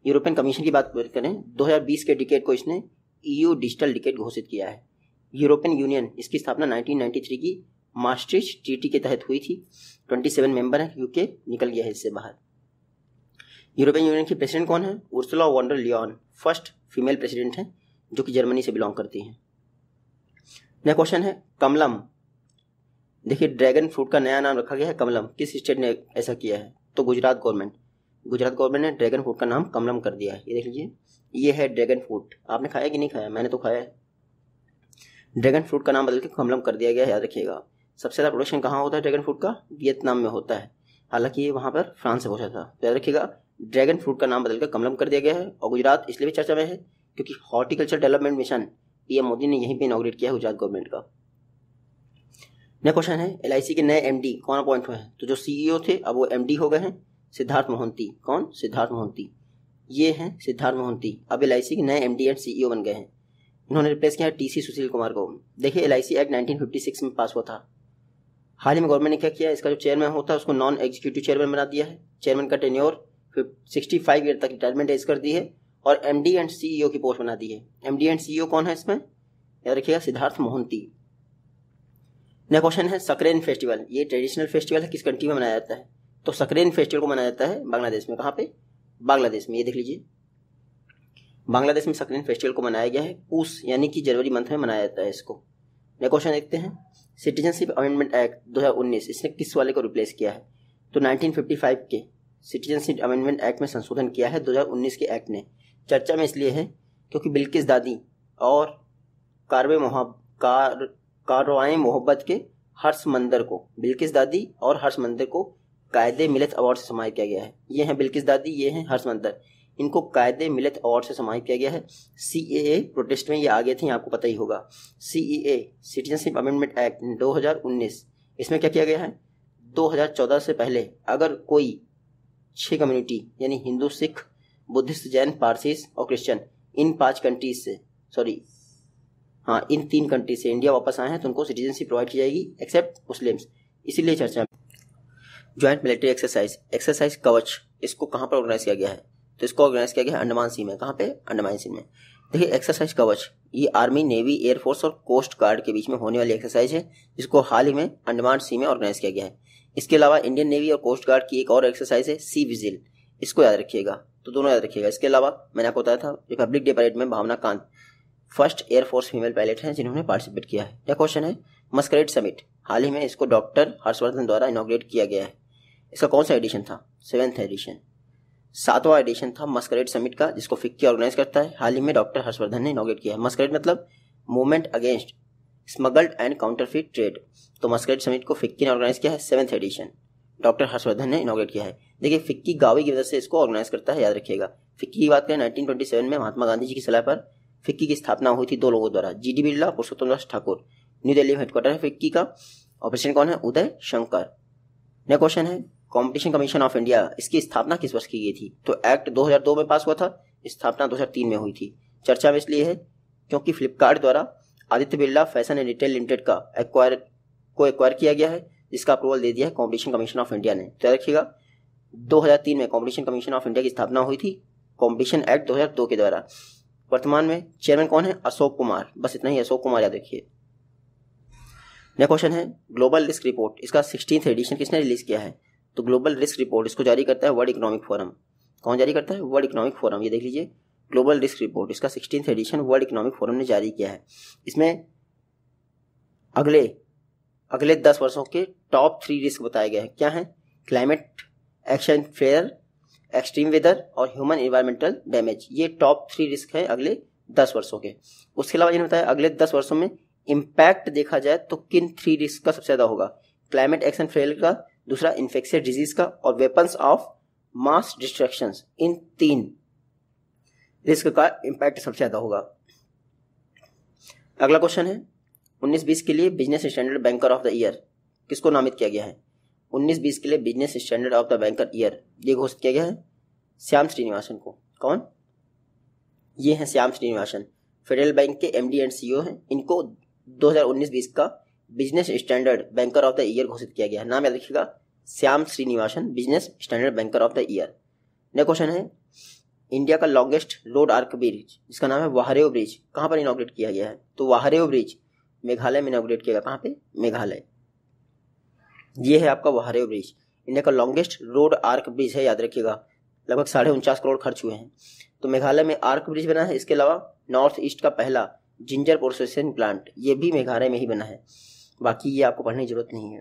यूरोपियन कमीशन की बात करें 2020 के डिकेट को इसने ईयू डिजिटल डिकेट घोषित किया है यूरोपियन यूनियन इसकी स्थापना 1993 की मास्ट्रिच ट्रीटी के तहत हुई थी 27 मेंबर हैं यूके निकल गया है इससे बाहर यूरोपियन यूनियन की प्रेसिडेंट कौन है Ursula von der Leyen first female president हैं जो कि जर्मनी से बिलोंग करती हैं नया क्वेश्चन है कमलम देखिए ड्रैगन फ्रूट का नया नाम रखा गया है कमलम किस स्टेट ने ऐसा किया है तो गुजरात गवर्नमेंट गुजरात गवर्नमेंट ने ड्रैगन फ्रूट का नाम कमलम कर दिया है ये देख लीजिए ये है ड्रैगन फ्रूट आपने खाया कि नहीं खाया मैंने तो खाया है ड्रैगन फ्रूट का नाम बदल के कमलम कर दिया गया याद रखिएगा सबसे ज़्यादा प्रोडक्शन कहाँ होता है ड्रैगन फ्रूट का वियतनाम में होता है हालांकि ये वहाँ पर फ्रांस से पहुँचा था तो याद रखिएगा ड्रैगन फ्रूट का नाम बदलकर कमलम कर दिया गया है और गुजरात इसलिए भी चर्चा में है क्योंकि horticulture development mission PM Modi ने यहीं पर इनाग्रेट किया है गुजरात गवर्नमेंट का नया क्वेश्चन है एल के नए एम कौन अपॉइंट हुए हैं तो जो सीईओ e थे अब वो एम हो गए हैं सिद्धार्थ मोहंती कौन सिद्धार्थ मोहंती ये हैं सिद्धार्थ मोहंती अब एल के नए एम एंड सीईओ बन गए हैं इन्होंने रिप्लेस किया टी सी सुशील कुमार को देखिए एल एक्ट नाइनटीन में पास हुआ था हाल ही में गवर्नमेंट ने क्या किया इसका जो चेयरमैन होता है उसको नॉन एग्जीक्यूटिव चेयरमैन बना दिया है चेयरमैन का टेन्योर सिक्सटी फाइव ईयर तक रिटायरमेंट एज कर दी है और एम डी एंड सीईओ की पोस्ट बना दी है एम डी एंड सीईओ कौन है इसमें याद रखिएगा सिद्धार्थ मोहंती नया क्वेश्चन है सकरेन फेस्टिवल ये ट्रेडिशनल फेस्टिवल है किस कंट्री में मनाया जाता है तो सकरेन फेस्टिवल को मनाया जाता है बांग्लादेश में कहाँ पे बांग्लादेश में ये देख लीजिए बांग्लादेश में सकरेन फेस्टिवल को मनाया गया है पूस यानी कि जनवरी मंथ में मनाया जाता है इसको नेक्स्ट क्वेश्चन देखते हैं सिटीजनशिप अमेंडमेंट एक्ट 2019 इसने किस वाले को रिप्लेस किया है तो 1955 के सिटीजनशिप अमेंडमेंट एक्ट में संशोधन किया है 2019 के एक्ट ने चर्चा में इसलिए है क्योंकि बिल्किस दादी और कारवे कार कारवाएँ मोहब्बत के हर्ष मंदिर को बिल्किस दादी और हर्ष मंदिर को कायदे मिलत अवार्ड से समाहित किया गया है ये हैं बिल्किस दादी ये हैं हर्षमंदर इनको कायदे मिलत अवार्ड से समाहित किया गया है सी ए प्रोटेस्ट में ये आगे थे आपको पता ही होगा C E A citizenship amendment act 2019 इसमें क्या किया गया है 2014 से पहले अगर कोई छः कम्युनिटी यानी हिंदू सिख बुद्धिस्ट जैन पारसीस और क्रिश्चियन इन पांच कंट्रीज से सॉरी हाँ इन तीन कंट्रीज से इंडिया वापस आए हैं तो उनको सिटीजनशिप प्रोवाइड की जाएगी एक्सेप्ट मुस्लिम्स इसीलिए चर्चा ज्वाइंट मिलिट्री एक्सरसाइज एक्सरसाइज कवच इसको कहाँ पर ऑर्गेनाइज किया गया है तो इसको ऑर्गेनाइज किया गया है अंडमान सी में कहाँ पे अंडमान सी में देखिए एक्सरसाइज कवच ये आर्मी नेवी एयरफोर्स और कोस्ट गार्ड के बीच में होने वाली एक्सरसाइज है जिसको हाल ही में अंडमान सी में ऑर्गेनाइज किया गया है इसके अलावा इंडियन नेवी और कोस्ट गार्ड की एक और एक्सरसाइज है सी विजिल इसको याद रखिएगा तो दोनों याद रखिएगा इसके अलावा मैंने आपको बताया था रिपब्लिक डे परेड में Bhawana Kanth first air force female pilot हैं जिन्होंने पार्टिसिपेट किया है क्वेश्चन है मस्करेट समिट हाल ही में इसको डॉक्टर हर्षवर्धन द्वारा इनोग्रेट किया गया है इसका कौन सा एडिशन था सेवेंथ एडिशन सातवां एडिशन था मस्करेट समिट का जिसको फिक्की ऑर्गेनाइज करता है हाल ही में डॉक्टर हर्षवर्धन ने इनोगेट किया है मस्करेट मतलब movement against smuggled and counterfeit trade तो मस्करेट समिट को फिक्की ने ऑर्गेनाइज किया है सेवेंथ एडिशन डॉक्टर हर्षवर्धन ने इनोगेट किया है देखिए फिक्की गावी की वजह से इसको ऑर्गेनाइज करता है याद रखिएगा फिक्की की बात करें 1927 में महात्मा गांधी जी की सलाह पर फिक्की की स्थापना हुई थी दो लोगों द्वारा G D Birla Purushottam Das Thakur new Delhi में हेडक्वार्टर है फिक्की का ऑपरेशन कौन है उदय शंकर नेक्स्ट क्वेश्चन है कंपटीशन कमीशन ऑफ इंडिया इसकी स्थापना किस वर्ष की गई थी तो एक्ट 2002 में पास हुआ था स्थापना 2003 में हुई थी चर्चा में इसलिए है क्योंकि फ्लिपकार्ट द्वारा Aditya Birla fashion and retail limited का एक्वायर को एक्वायर किया गया है जिसका अप्रूवल दे दिया है कॉम्पिटिशन कमीशन ऑफ इंडिया ने तो रखिएगा दो में कॉम्पिटिशन कमीशन ऑफ इंडिया की स्थापना हुई थी कॉम्पिटिशन एक्ट दो के द्वारा वर्तमान में चेयरमैन कौन है अशोक कुमार बस इतना ही अशोक कुमार याद रखिए नेक्स्ट क्वेश्चन है ग्लोबल रिस्क रिपोर्ट इसका सिक्सटीन एडिशन किसने रिलीज किया है तो ग्लोबल रिस्क रिपोर्ट इसको जारी करता है वर्ल्ड इकोनॉमिक फोरम कौन जारी करता है वर्ल्ड इकोनॉमिक फोरम ये देख लीजिए ग्लोबल रिस्क रिपोर्ट इसका sixteen edition world economic forum ने जारी किया है इसमें अगले अगले दस वर्षों के टॉप थ्री रिस्क बताए गए हैं क्या हैं climate action fair extreme weather और ह्यूमन इन्वायरमेंटल डैमेज ये टॉप थ्री रिस्क है अगले दस वर्षों के उसके अलावा इन्होंने बताया अगले दस वर्षों में इम्पैक्ट देखा जाए तो किन थ्री रिस्क का सबसे ज़्यादा होगा क्लाइमेट एक्शन फेयर का दूसरा इन्फेक्शियस डिजीज का और वेपन्स ऑफ मास डिस्ट्रक्शन इन तीन रिस्क का इम्पैक्ट सबसे ज़्यादा होगा अगला क्वेश्चन है 19-20 के लिए business standard banker of the year किसको नामित किया गया है 19-20 के लिए business standard of the banker year ये घोषित किया गया है श्याम श्रीनिवासन को कौन ये हैं श्याम श्रीनिवासन फेडरल बैंक के एमडी एंड सीईओ हैं इनको 2019-20 का business standard banker of the year घोषित किया गया है नाम याद रखिएगा Shyam Srinivasan business standard banker of the year next question है इंडिया का लॉन्गेस्ट रोड आर्क ब्रिज जिसका नाम है वाहरेव ब्रिज कहाँ पर इनाग्रेट किया गया है तो वाहरेव ब्रिज मेघालय में इनाग्रेट किया गया कहाँ पे मेघालय ये है आपका वाहरेव ब्रिज इंडिया का लॉन्गेस्ट रोड आर्क ब्रिज है याद रखिएगा लगभग साढ़े उनचास करोड़ खर्च हुए हैं तो मेघालय में आर्क ब्रिज बना है इसके अलावा नॉर्थ ईस्ट का पहला जिंजर प्रोसेसिंग प्लांट ये भी मेघालय में ही बना है बाकी ये आपको पढ़ने की जरूरत नहीं है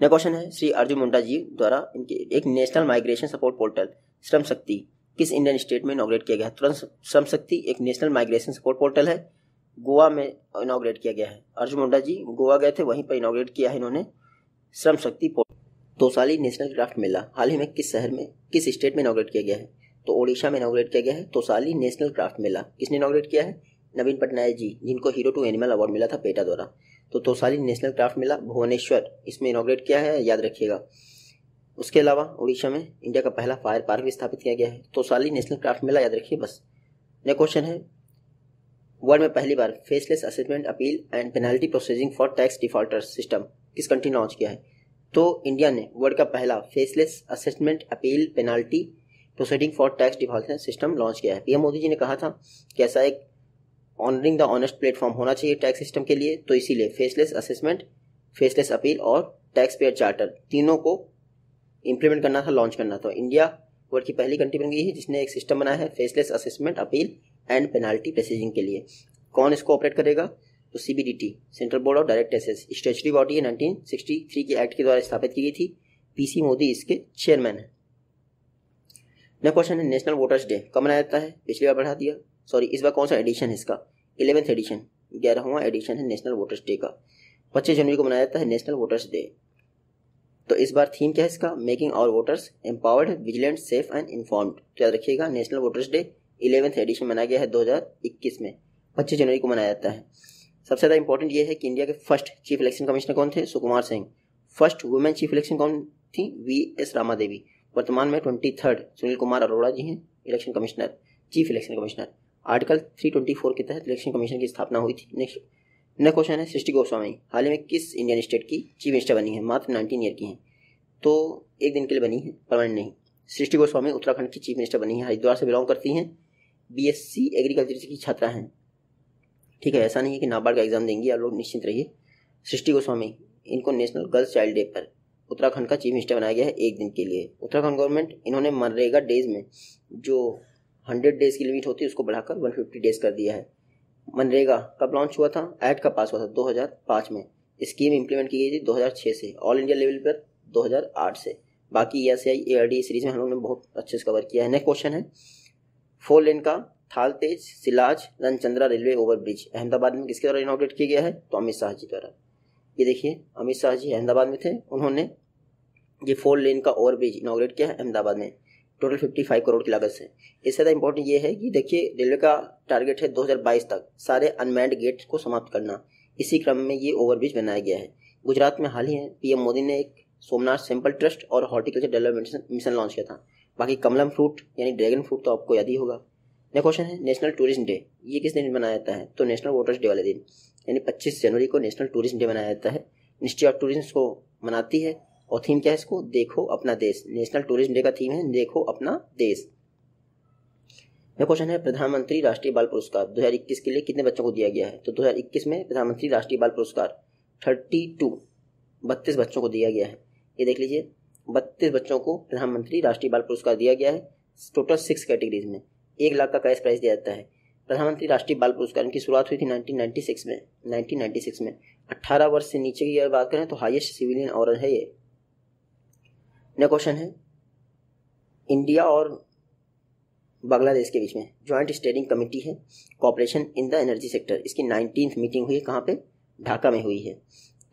नया क्वेश्चन है श्री अर्जुन मुंडा जी द्वारा इनके एक नेशनल माइग्रेशन सपोर्ट पोर्टल श्रम शक्ति किस इंडियन स्टेट में इनोग्रेट किया गया है तुरंत श्रम शक्ति एक नेशनल माइग्रेशन सपोर्ट पोर्टल है गोवा में इनाग्रेट किया गया है अर्जुन मुंडा जी गोवा गए थे वहीं पर इनाग्रेट किया है इन्होंने श्रम शक्ति पोर्टल दो साली नेशनल क्राफ्ट मेला हाल ही में किस शहर में किस स्टेट में इनाग्रेट किया गया है तो ओडिशा में इनाग्रेट किया गया है तो साली नेशनल क्राफ्ट मेला किसने इनाग्रेट किया है नवीन पटनायक जी जिनको हीरो टू एनिमल अवार्ड मिला था पेटा द्वारा तो तोसाली नेशनल क्राफ्ट मेला भुवनेश्वर इसमें इनोग्रेट किया है याद रखिएगा उसके अलावा उड़ीसा में इंडिया का पहला फायर पार्क भी स्थापित किया गया है तोसाली नेशनल क्राफ्ट मेला याद रखिए बस नेक्स्ट क्वेश्चन है वर्ल्ड में पहली बार faceless assessment appeal and penalty processing for tax defaulter system किस कंट्री ने लॉन्च किया है तो इंडिया ने वर्ल्ड का पहला faceless assessment appeal penalty proceeding for tax defaulter system launch किया है पीएम मोदी जी ने कहा था कि ऐसा एक ऑनरिंग द ऑनेस्ट प्लेटफॉर्म होना चाहिए टैक्स सिस्टम के लिए तो इसीलिए फेसलेस असेसमेंट फेसलेस अपील और टैक्स पेयर चार्टर तीनों को इम्प्लीमेंट करना था लॉन्च करना था इंडिया वर्ल्ड की पहली कंट्री बन गई है जिसने एक सिस्टम बनाया है faceless assessment appeal and penalty proceeding के लिए कौन इसको ऑपरेट करेगा तो C central board of direct एसेस स्टेचरी बॉडी है 1963 के एक्ट के द्वारा स्थापित की गई थी पीसी मोदी इसके चेयरमैन है नेक्स्ट क्वेश्चन है नेशनल वोटर्स डे कब मनाया जाता है पिछली बार बढ़ा दिया सॉरी इस बार कौन सा एडिशन है इसका इलेवेंथ एडिशन ग्यारहवा एडिशन है नेशनल वोटर्स डे का पच्चीस जनवरी को मनाया जाता है नेशनल वोटर्स डे तो इस बार थीम क्या है इसका making our voters empowered vigilant safe and informed तो याद रखिएगा national voters day eleventh edition मनाया गया है 2021 में 25 जनवरी को मनाया जाता है सबसे ज़्यादा इंपॉर्टेंट ये है कि इंडिया के फर्स्ट चीफ इलेक्शन कमिश्नर कौन थे Sukumar Singh first women chief election कौन थी वी एस रामा देवी वर्तमान में ट्वेंटी थर्ड सुनील कुमार अरोड़ा जी हैं election commissioner chief election commissioner article 324 के तहत इलेक्शन कमीशन की स्थापना हुई थी नेक्स्ट नेक्स्ट क्वेश्चन है सृष्टि गोस्वामी हाल ही में किस इंडियन स्टेट की चीफ मिनिस्टर बनी है मात्र नाइनटीन ईयर की हैं तो एक दिन के लिए बनी है परमानेंट नहीं सृष्टि गोस्वामी उत्तराखंड की चीफ मिनिस्टर बनी है हरिद्वार से बिलोंग करती हैं बीएससी एग्रीकल्चर की छात्रा हैं ठीक है ऐसा नहीं है कि नाबार्ड का एग्जाम देंगी आप लोग निश्चित रहिए सृष्टि गोस्वामी इनको नेशनल गर्ल्स चाइल्ड डे पर उत्तराखंड का चीफ मिनिस्टर बनाया गया है एक दिन के लिए उत्तराखंड गवर्नमेंट इन्होंने मनरेगा डेज में जो हंड्रेड डेज़ की लिमिट होती है उसको बढ़ाकर वन फिफ्टी डेज़ कर दिया है मनरेगा कब लॉन्च हुआ था एक्ट कब पास हुआ था दो हजार पाँच में स्कीम इंप्लीमेंट की गई थी दो हजार छः से ऑल इंडिया लेवल पर दो हजार आठ से बाकी S I A R D series में हम लोगों ने बहुत अच्छे से कवर किया है नेक्स्ट क्वेश्चन है फोर लेन का थाल तेज सिलाज रनचंद्रा रेलवे ओवरब्रिज अहमदाबाद में किसके द्वारा इनोग्रेट किया गया है तो अमित शाह जी द्वारा ये देखिए अमित शाह जी अहमदाबाद में थे उन्होंने ये फोर लेन का ओवरब्रिज इनाग्रेट किया है अहमदाबाद में टोटल फिफ्टी फाइव करोड़ की लागत से इससे ज़्यादा इंपॉर्टेंट ये है कि देखिए रेलवे का टारगेट है 2022 तक सारे अनमैंड गेट को समाप्त करना इसी क्रम में ये ओवरब्रिज बनाया गया है गुजरात में हाल ही में पीएम मोदी ने एक सोमनाथ सिंपल ट्रस्ट और हॉर्टिकल्चर डेवलपमेंट मिशन लॉन्च किया था बाकी कमलम फ्रूट यानी ड्रैगन फ्रूट तो आपको याद ही होगा नेक्स्ट क्वेश्चन है नेशनल टूरिज्म डे ये किस दिन मनाया जाता है तो नेशनल वोटर्स डे वाले दिन यानी 25 जनवरी को नेशनल टूरिज्म डे मनाया जाता है निश्चय ऑफ टूरिज्म को मनाती है और थीम क्या है इसको देखो अपना देश नेशनल टूरिज्म डे का थीम है देखो अपना देश यह क्वेश्चन है प्रधानमंत्री राष्ट्रीय बाल पुरस्कार 2021 के लिए कितने बच्चों को दिया गया है तो 2021 में प्रधानमंत्री राष्ट्रीय बाल पुरस्कार 32 बत्तीस बच्चों को दिया गया है ये देख लीजिए बत्तीस बच्चों को प्रधानमंत्री राष्ट्रीय बाल पुरस्कार दिया गया है टोटल सिक्स कैटेगरीज में एक लाख का कैश प्राइस दिया जाता है प्रधानमंत्री राष्ट्रीय बाल पुरस्कार की शुरुआत हुई थी 1996 में 1996 में 18 वर्ष से नीचे की अगर बात करें तो हाईएस्ट सिविलियन ऑर्डर है ये नेक्स्ट क्वेश्चन है इंडिया और बांग्लादेश के बीच में ज्वाइंट स्टेयरिंग कमेटी है cooperation in the energy sector इसकी नाइनटीन मीटिंग हुई है कहाँ पे ढाका में हुई है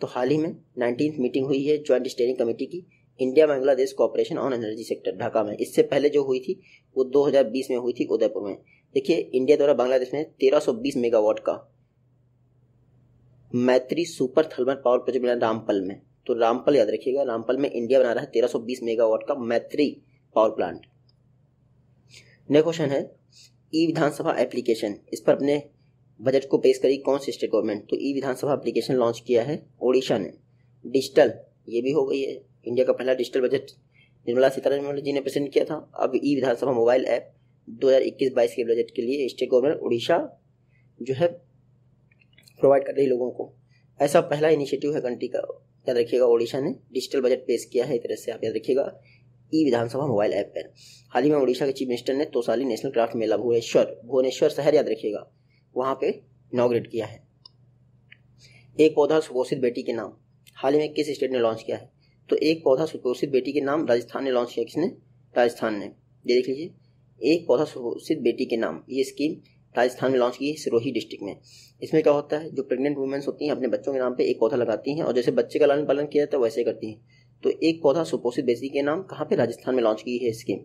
तो हाल ही में नाइनटीन मीटिंग हुई है ज्वाइंट स्टेयरिंग कमेटी की India Bangladesh cooperation on energy sector Dhaka में इससे पहले जो हुई थी वो 2020 में हुई थी उदयपुर में देखिए इंडिया द्वारा बांग्लादेश में 1320 मेगावाट का मैत्री सुपर थर्मल पावर प्रोजेक्ट बना रामपल में तो रामपल याद रखिएगा रामपल में इंडिया बना रहा है 1320 मेगावाट का मैत्री पावर प्लांट नेक्स्ट क्वेश्चन है ई विधानसभा एप्लीकेशन इस पर अपने बजट को पेश करी कौन सी स्टेट गवर्नमेंट तो ई विधानसभा एप्लीकेशन लॉन्च किया है ओडिशा ने डिजिटल ये भी हो गई है इंडिया का पहला डिजिटल बजट निर्मला सीतारमण जी ने प्रेजेंट किया था अब ई विधानसभा मोबाइल ऐप 2021-22 के बजट के लिए स्टेट गवर्नमेंट उड़ीसा जो है प्रोवाइड कर रही लोगों को ऐसा पहला इनिशिएटिव है कंट्री का याद रखिएगा ओडिशा ने डिजिटल बजट पेश किया है एक तरह से आप याद रखिएगा ई विधानसभा मोबाइल ऐप पर हाल ही में ओडिशा के चीफ मिनिस्टर ने तोसाली नेशनल क्राफ्ट मेला भुवनेश्वर भुवनेश्वर शहर याद रखिएगा वहां पे इनाग्रेट किया है एक पौधा सुपोषित बेटी के नाम हाल ही में किस स्टेट ने लॉन्च किया है तो एक पौधा सुपोषित बेटी के नाम राजस्थान ने लॉन्च किया किसने राजस्थान ने ये देख लीजिए एक पौधा सुपोषित बेटी के नाम ये स्कीम राजस्थान में लॉन्च की है सिरोही डिस्ट्रिक्ट में इसमें क्या होता है जो प्रेग्नेंट वुमेन्स होती हैं अपने बच्चों के नाम पे एक पौधा लगाती हैं और जैसे बच्चे का लालन पालन किया जाता है वैसे करती हैं तो एक पौधा सुपोषित बेसी के नाम कहाँ पे राजस्थान में लॉन्च की है स्कीम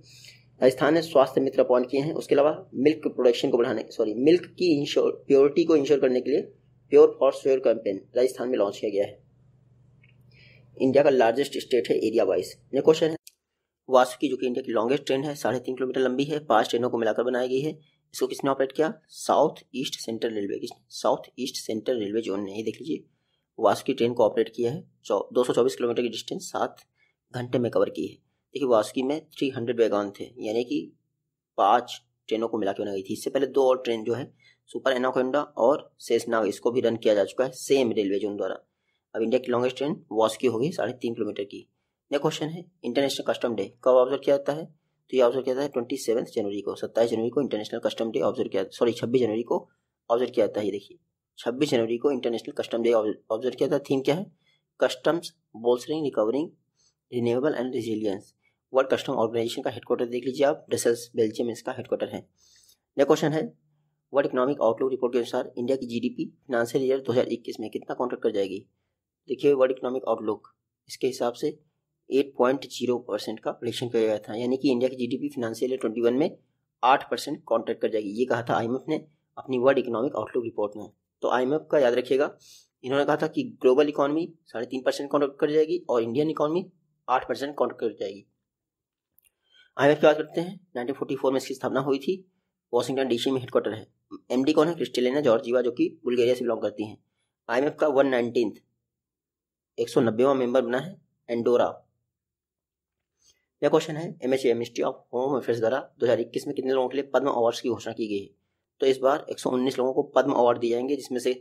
राजस्थान ने स्वास्थ्य मित्र अपॉइंट किए हैं उसके अलावा मिल्क प्रोडक्शन को बढ़ाने सॉरी मिल्क की इंश्योर प्योरिटी को इंश्योर करने के लिए pure for sure campaign Rajasthan में लॉन्च किया गया है इंडिया का लार्जेस्ट स्टेट है एरिया वाइज ने क्वेश्चन है की जो कि इंडिया की लॉन्गेस्ट ट्रेन है साढ़े तीन किलोमीटर लंबी है पांच ट्रेनों को मिलाकर बनाई गई है इसको किसने ऑपरेट किया साउथ ईस्ट सेंट्रल रेलवे किसने south east central railway zone ने ही देख लीजिए वास्की ट्रेन को ऑपरेट किया है दो सौ चौबीस किलोमीटर की डिस्टेंस सात घंटे में कवर की है देखिए वास्की में थ्री हंड्रेड वैगन थे यानी कि पाँच ट्रेनों को मिला के बनाई थी इससे पहले दो और ट्रेन जो है सुपर एनाकोंडा और सेसनाग इसको भी रन किया जा चुका है सेम रेलवे जोन द्वारा अब इंडिया की लॉन्गेस्ट ट्रेन वास्की होगी साढ़े तीन किलोमीटर की नेक्स्ट क्वेश्चन है इंटरनेशनल कस्टम डे कब ऑब्जर्व किया जाता है तो ये ऑब्जर्व किया था ट्वेंटी सेवन जनवरी को सत्ताईस जनवरी को इंटरनेशनल कस्टम डे ऑब्जर्व किया सॉरी छब्बीस जनवरी को ऑब्जर्व किया जाता है देखिए छब्बीस जनवरी को इंटरनेशनल कस्टम डे ऑब्जर्व किया था थीम क्या है customs bolstering recovering renewable and resilience world custom organisation का हेडक्वार्टर देख लीजिए आप ब्रसल्स बेल्जियम इसका हेडक्वार्टर है नेक्स्ट क्वेश्चन है वर्ल्ड इकोनॉमिक आउटलुक रिपोर्ट के अनुसार इंडिया की जीडीपी डी फाइनेंशियल ईयर दो में कितना कॉन्ट्रैक्ट कर जाएगी देखिए वर्ल्ड इकोनॉमिक आउटलुक इसके हिसाब से 8.0 परसेंट का प्रोडिक्शन किया गया था यानी कि इंडिया की जीडीपी फाइनेंशियल ईयर ट्वेंटी में 8 परसेंट कॉन्ट्रैक्ट कर जाएगी ये कहा था आईएमएफ ने अपनी वर्ल्ड इकोनॉमिक आउटलुक रिपोर्ट में तो आईएमएफ का याद रखिएगा इन्होंने कहा था कि ग्लोबल इकोनॉमी साढ़े तीन परसेंट कॉन्ट्रैक्ट कर जाएगी और इंडियन इकोनॉमी आठ परसेंट कॉन्ट्रैक्ट कर जाएगी आईएमएफ की बात करते हैं नाइनटीन में इसकी स्थापना हुई थी वॉशिंगटन डीसी में हेडक्वार्टर है एमडी कौन है क्रिस्टेलिना जॉर्जीवा जो कि बुल्गेरिया से बिलोंग करती हैं आई का वन नाइनटीन एक सौ नब्बेवा मेंबर बना है एंडोरा यह क्वेश्चन है M H ministry of home affairs द्वारा इक्कीस में कितने लोगों के लिए पद्म अवार्ड्स की घोषणा की गई है तो इस बार उन्नीस लोगों को पद्म अवार्ड दिए जाएंगे जिसमें से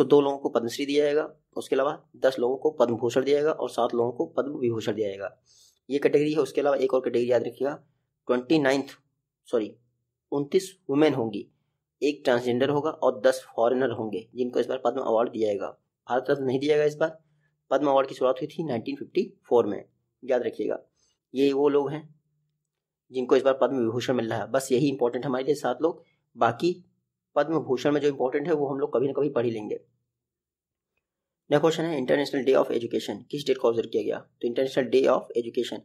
दो लोगों को पद्मश्री दिया जाएगा उसके अलावा दस लोगों को पद्म भूषण दिया जाएगा और सात लोगों को पद्म विभूषण दिया जाएगा ये कैटेगरी है उसके अलावा एक और कैटेगरी याद रखिएगा ट्वेंटी नाइन्थ सॉरी उनतीस वुमेन होंगी एक ट्रांसजेंडर होगा और दस फॉरेनर होंगे जिनको इस बार पद्म अवार्ड दिया जाएगा भारत रत्न नहीं दिया जाएगा इस बार पद्म अवार्ड की शुरुआत हुई थी 1954 में याद रखिएगा ये वो लोग हैं जिनको इस बार पद्म विभूषण मिल रहा है बस यही इंपॉर्टेंट हमारे लिए सात लोग बाकी पद्म भूषण में जो इंपॉर्टेंट है वो हम लोग कभी ना कभी पढ़ ही लेंगे नेक्स्ट क्वेश्चन है इंटरनेशनल डे ऑफ एजुकेशन किस डेट को ऑब्जर्व किया गया तो इंटरनेशनल डे ऑफ एजुकेशन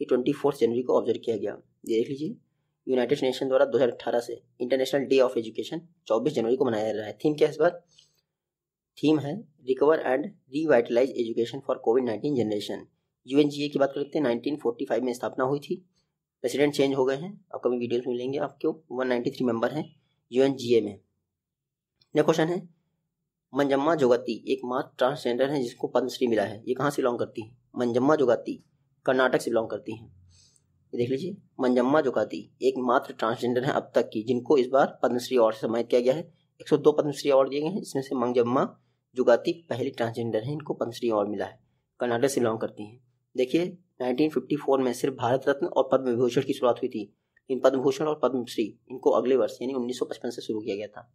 ये ट्वेंटी फोर्थ जनवरी को ऑब्जर्व किया गया ये देख लीजिए यूनाइटेड नेशन द्वारा दो हज़ार 2018 से इंटरनेशनल डे ऑफ एजुकेशन चौबीस जनवरी को मनाया जा रहा है थीम क्या है इस बार थीम है recover and revitalise education for covid nineteen generation UNGA की बात करते हैं 1945 में स्थापना हुई थी प्रेसिडेंट चेंज हो गए हैं अपकमिंग वीडियोस में लेंगे आपके 193 मेंबर हैं यूएनजीए में नेक्स्ट क्वेश्चन है मंजम्मा जोगाती एक मात्र ट्रांसजेंडर है जिसको पद्मश्री मिला है ये कहाँ से बिलोंग करती है मंजम्मा जोगाती कर्नाटक से बिलोंग करती हैं ये देख लीजिए मंजम्मा जोगाती एक मात्र ट्रांसजेंडर है अब तक की जिनको इस बार पद्मश्री अवार्ड से सम्मानित किया गया है 102 पद्मश्री अवार्ड दिए गए हैं इसमें से मंजम्मा जुगाती पहली ट्रांसजेंडर है इनको पद्मश्री अवार्ड मिला है कर्नाटक से बिलोंग करती हैं देखिए 1954 में सिर्फ भारत रत्न और पद्म विभूषण की शुरुआत हुई थी इन पद्म भूषण और पद्मश्री इनको अगले वर्ष यानी 1955 से शुरू किया गया था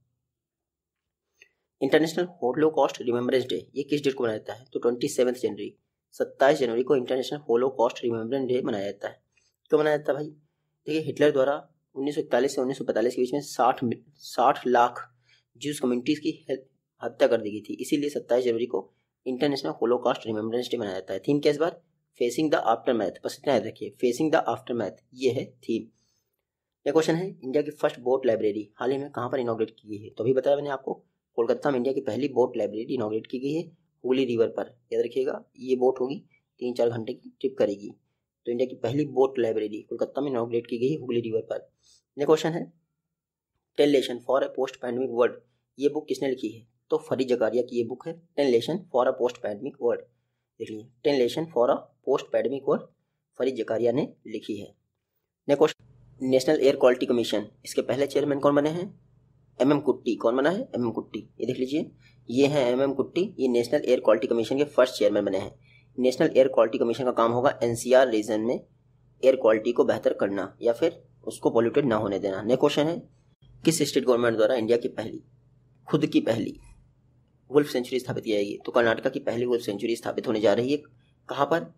international holocaust remembrance day ये किस डेट को मनाया जाता है तो ट्वेंटी जनवरी सत्ताईस जनवरी को international holocaust remembrance day मनाया जाता है क्यों मनाया जाता है भाई देखिए हिटलर द्वारा उन्नीस से उन्नीस के बीच में साठ साठ लाख जूस कम्युनिटीज़ की हत्या कर दी गई थी इसीलिए सत्ताईस जनवरी को international holocaust remembrance day मनाया जाता है थीम क्या इस बार फेसिंग द आफ्टर मैथ बस इतना याद रखिए फेसिंग द आफ्टर मैथ ये है थीम यह क्वेश्चन है इंडिया की फर्स्ट बोट लाइब्रेरी हाल ही में कहाँ पर इनाग्रेट की गई है तो अभी बताया मैंने आपको कोलकाता में इंडिया की पहली बोट लाइब्रेरी इनाग्रेट की गई है हुगली रिवर पर याद रखिएगा ये बोट होगी तीन चार घंटे की ट्रिप करेगी तो इंडिया की पहली बोट लाइब्रेरी कोलकाता में इनाग्रेट की गई हुगली रिवर पर यह क्वेश्चन है ten lesson for a post pandemic world ये बुक किसने लिखी है तो फरी जकारिया की ये बुक है ten lesson for a post pandemic world देख लीजिए ten lesson for a post pandemic और फरीद जकारिया ने लिखी है next national air quality commission इसके पहले चेयरमैन कौन बने हैं एम एम कुट्टी कौन बना है एम एम कुट्टी ये देख लीजिए ये हैं एम एम कुट्टी ये नेशनल एयर क्वालिटी कमीशन के फर्स्ट चेयरमैन बने हैं नेशनल एयर क्वालिटी कमीशन का काम होगा एनसीआर रीजन में एयर क्वालिटी को बेहतर करना या फिर उसको पॉल्यूटेड ना होने देना नेक्स्ट क्वेश्चन है किस स्टेट गवर्नमेंट द्वारा इंडिया की पहली खुद की पहली वुल्फ सेंचुरी स्थापित की जाएगी तो कर्नाटका की पहली वुल्फ सेंचुरी स्थापित होने जा रही है कहाँ पर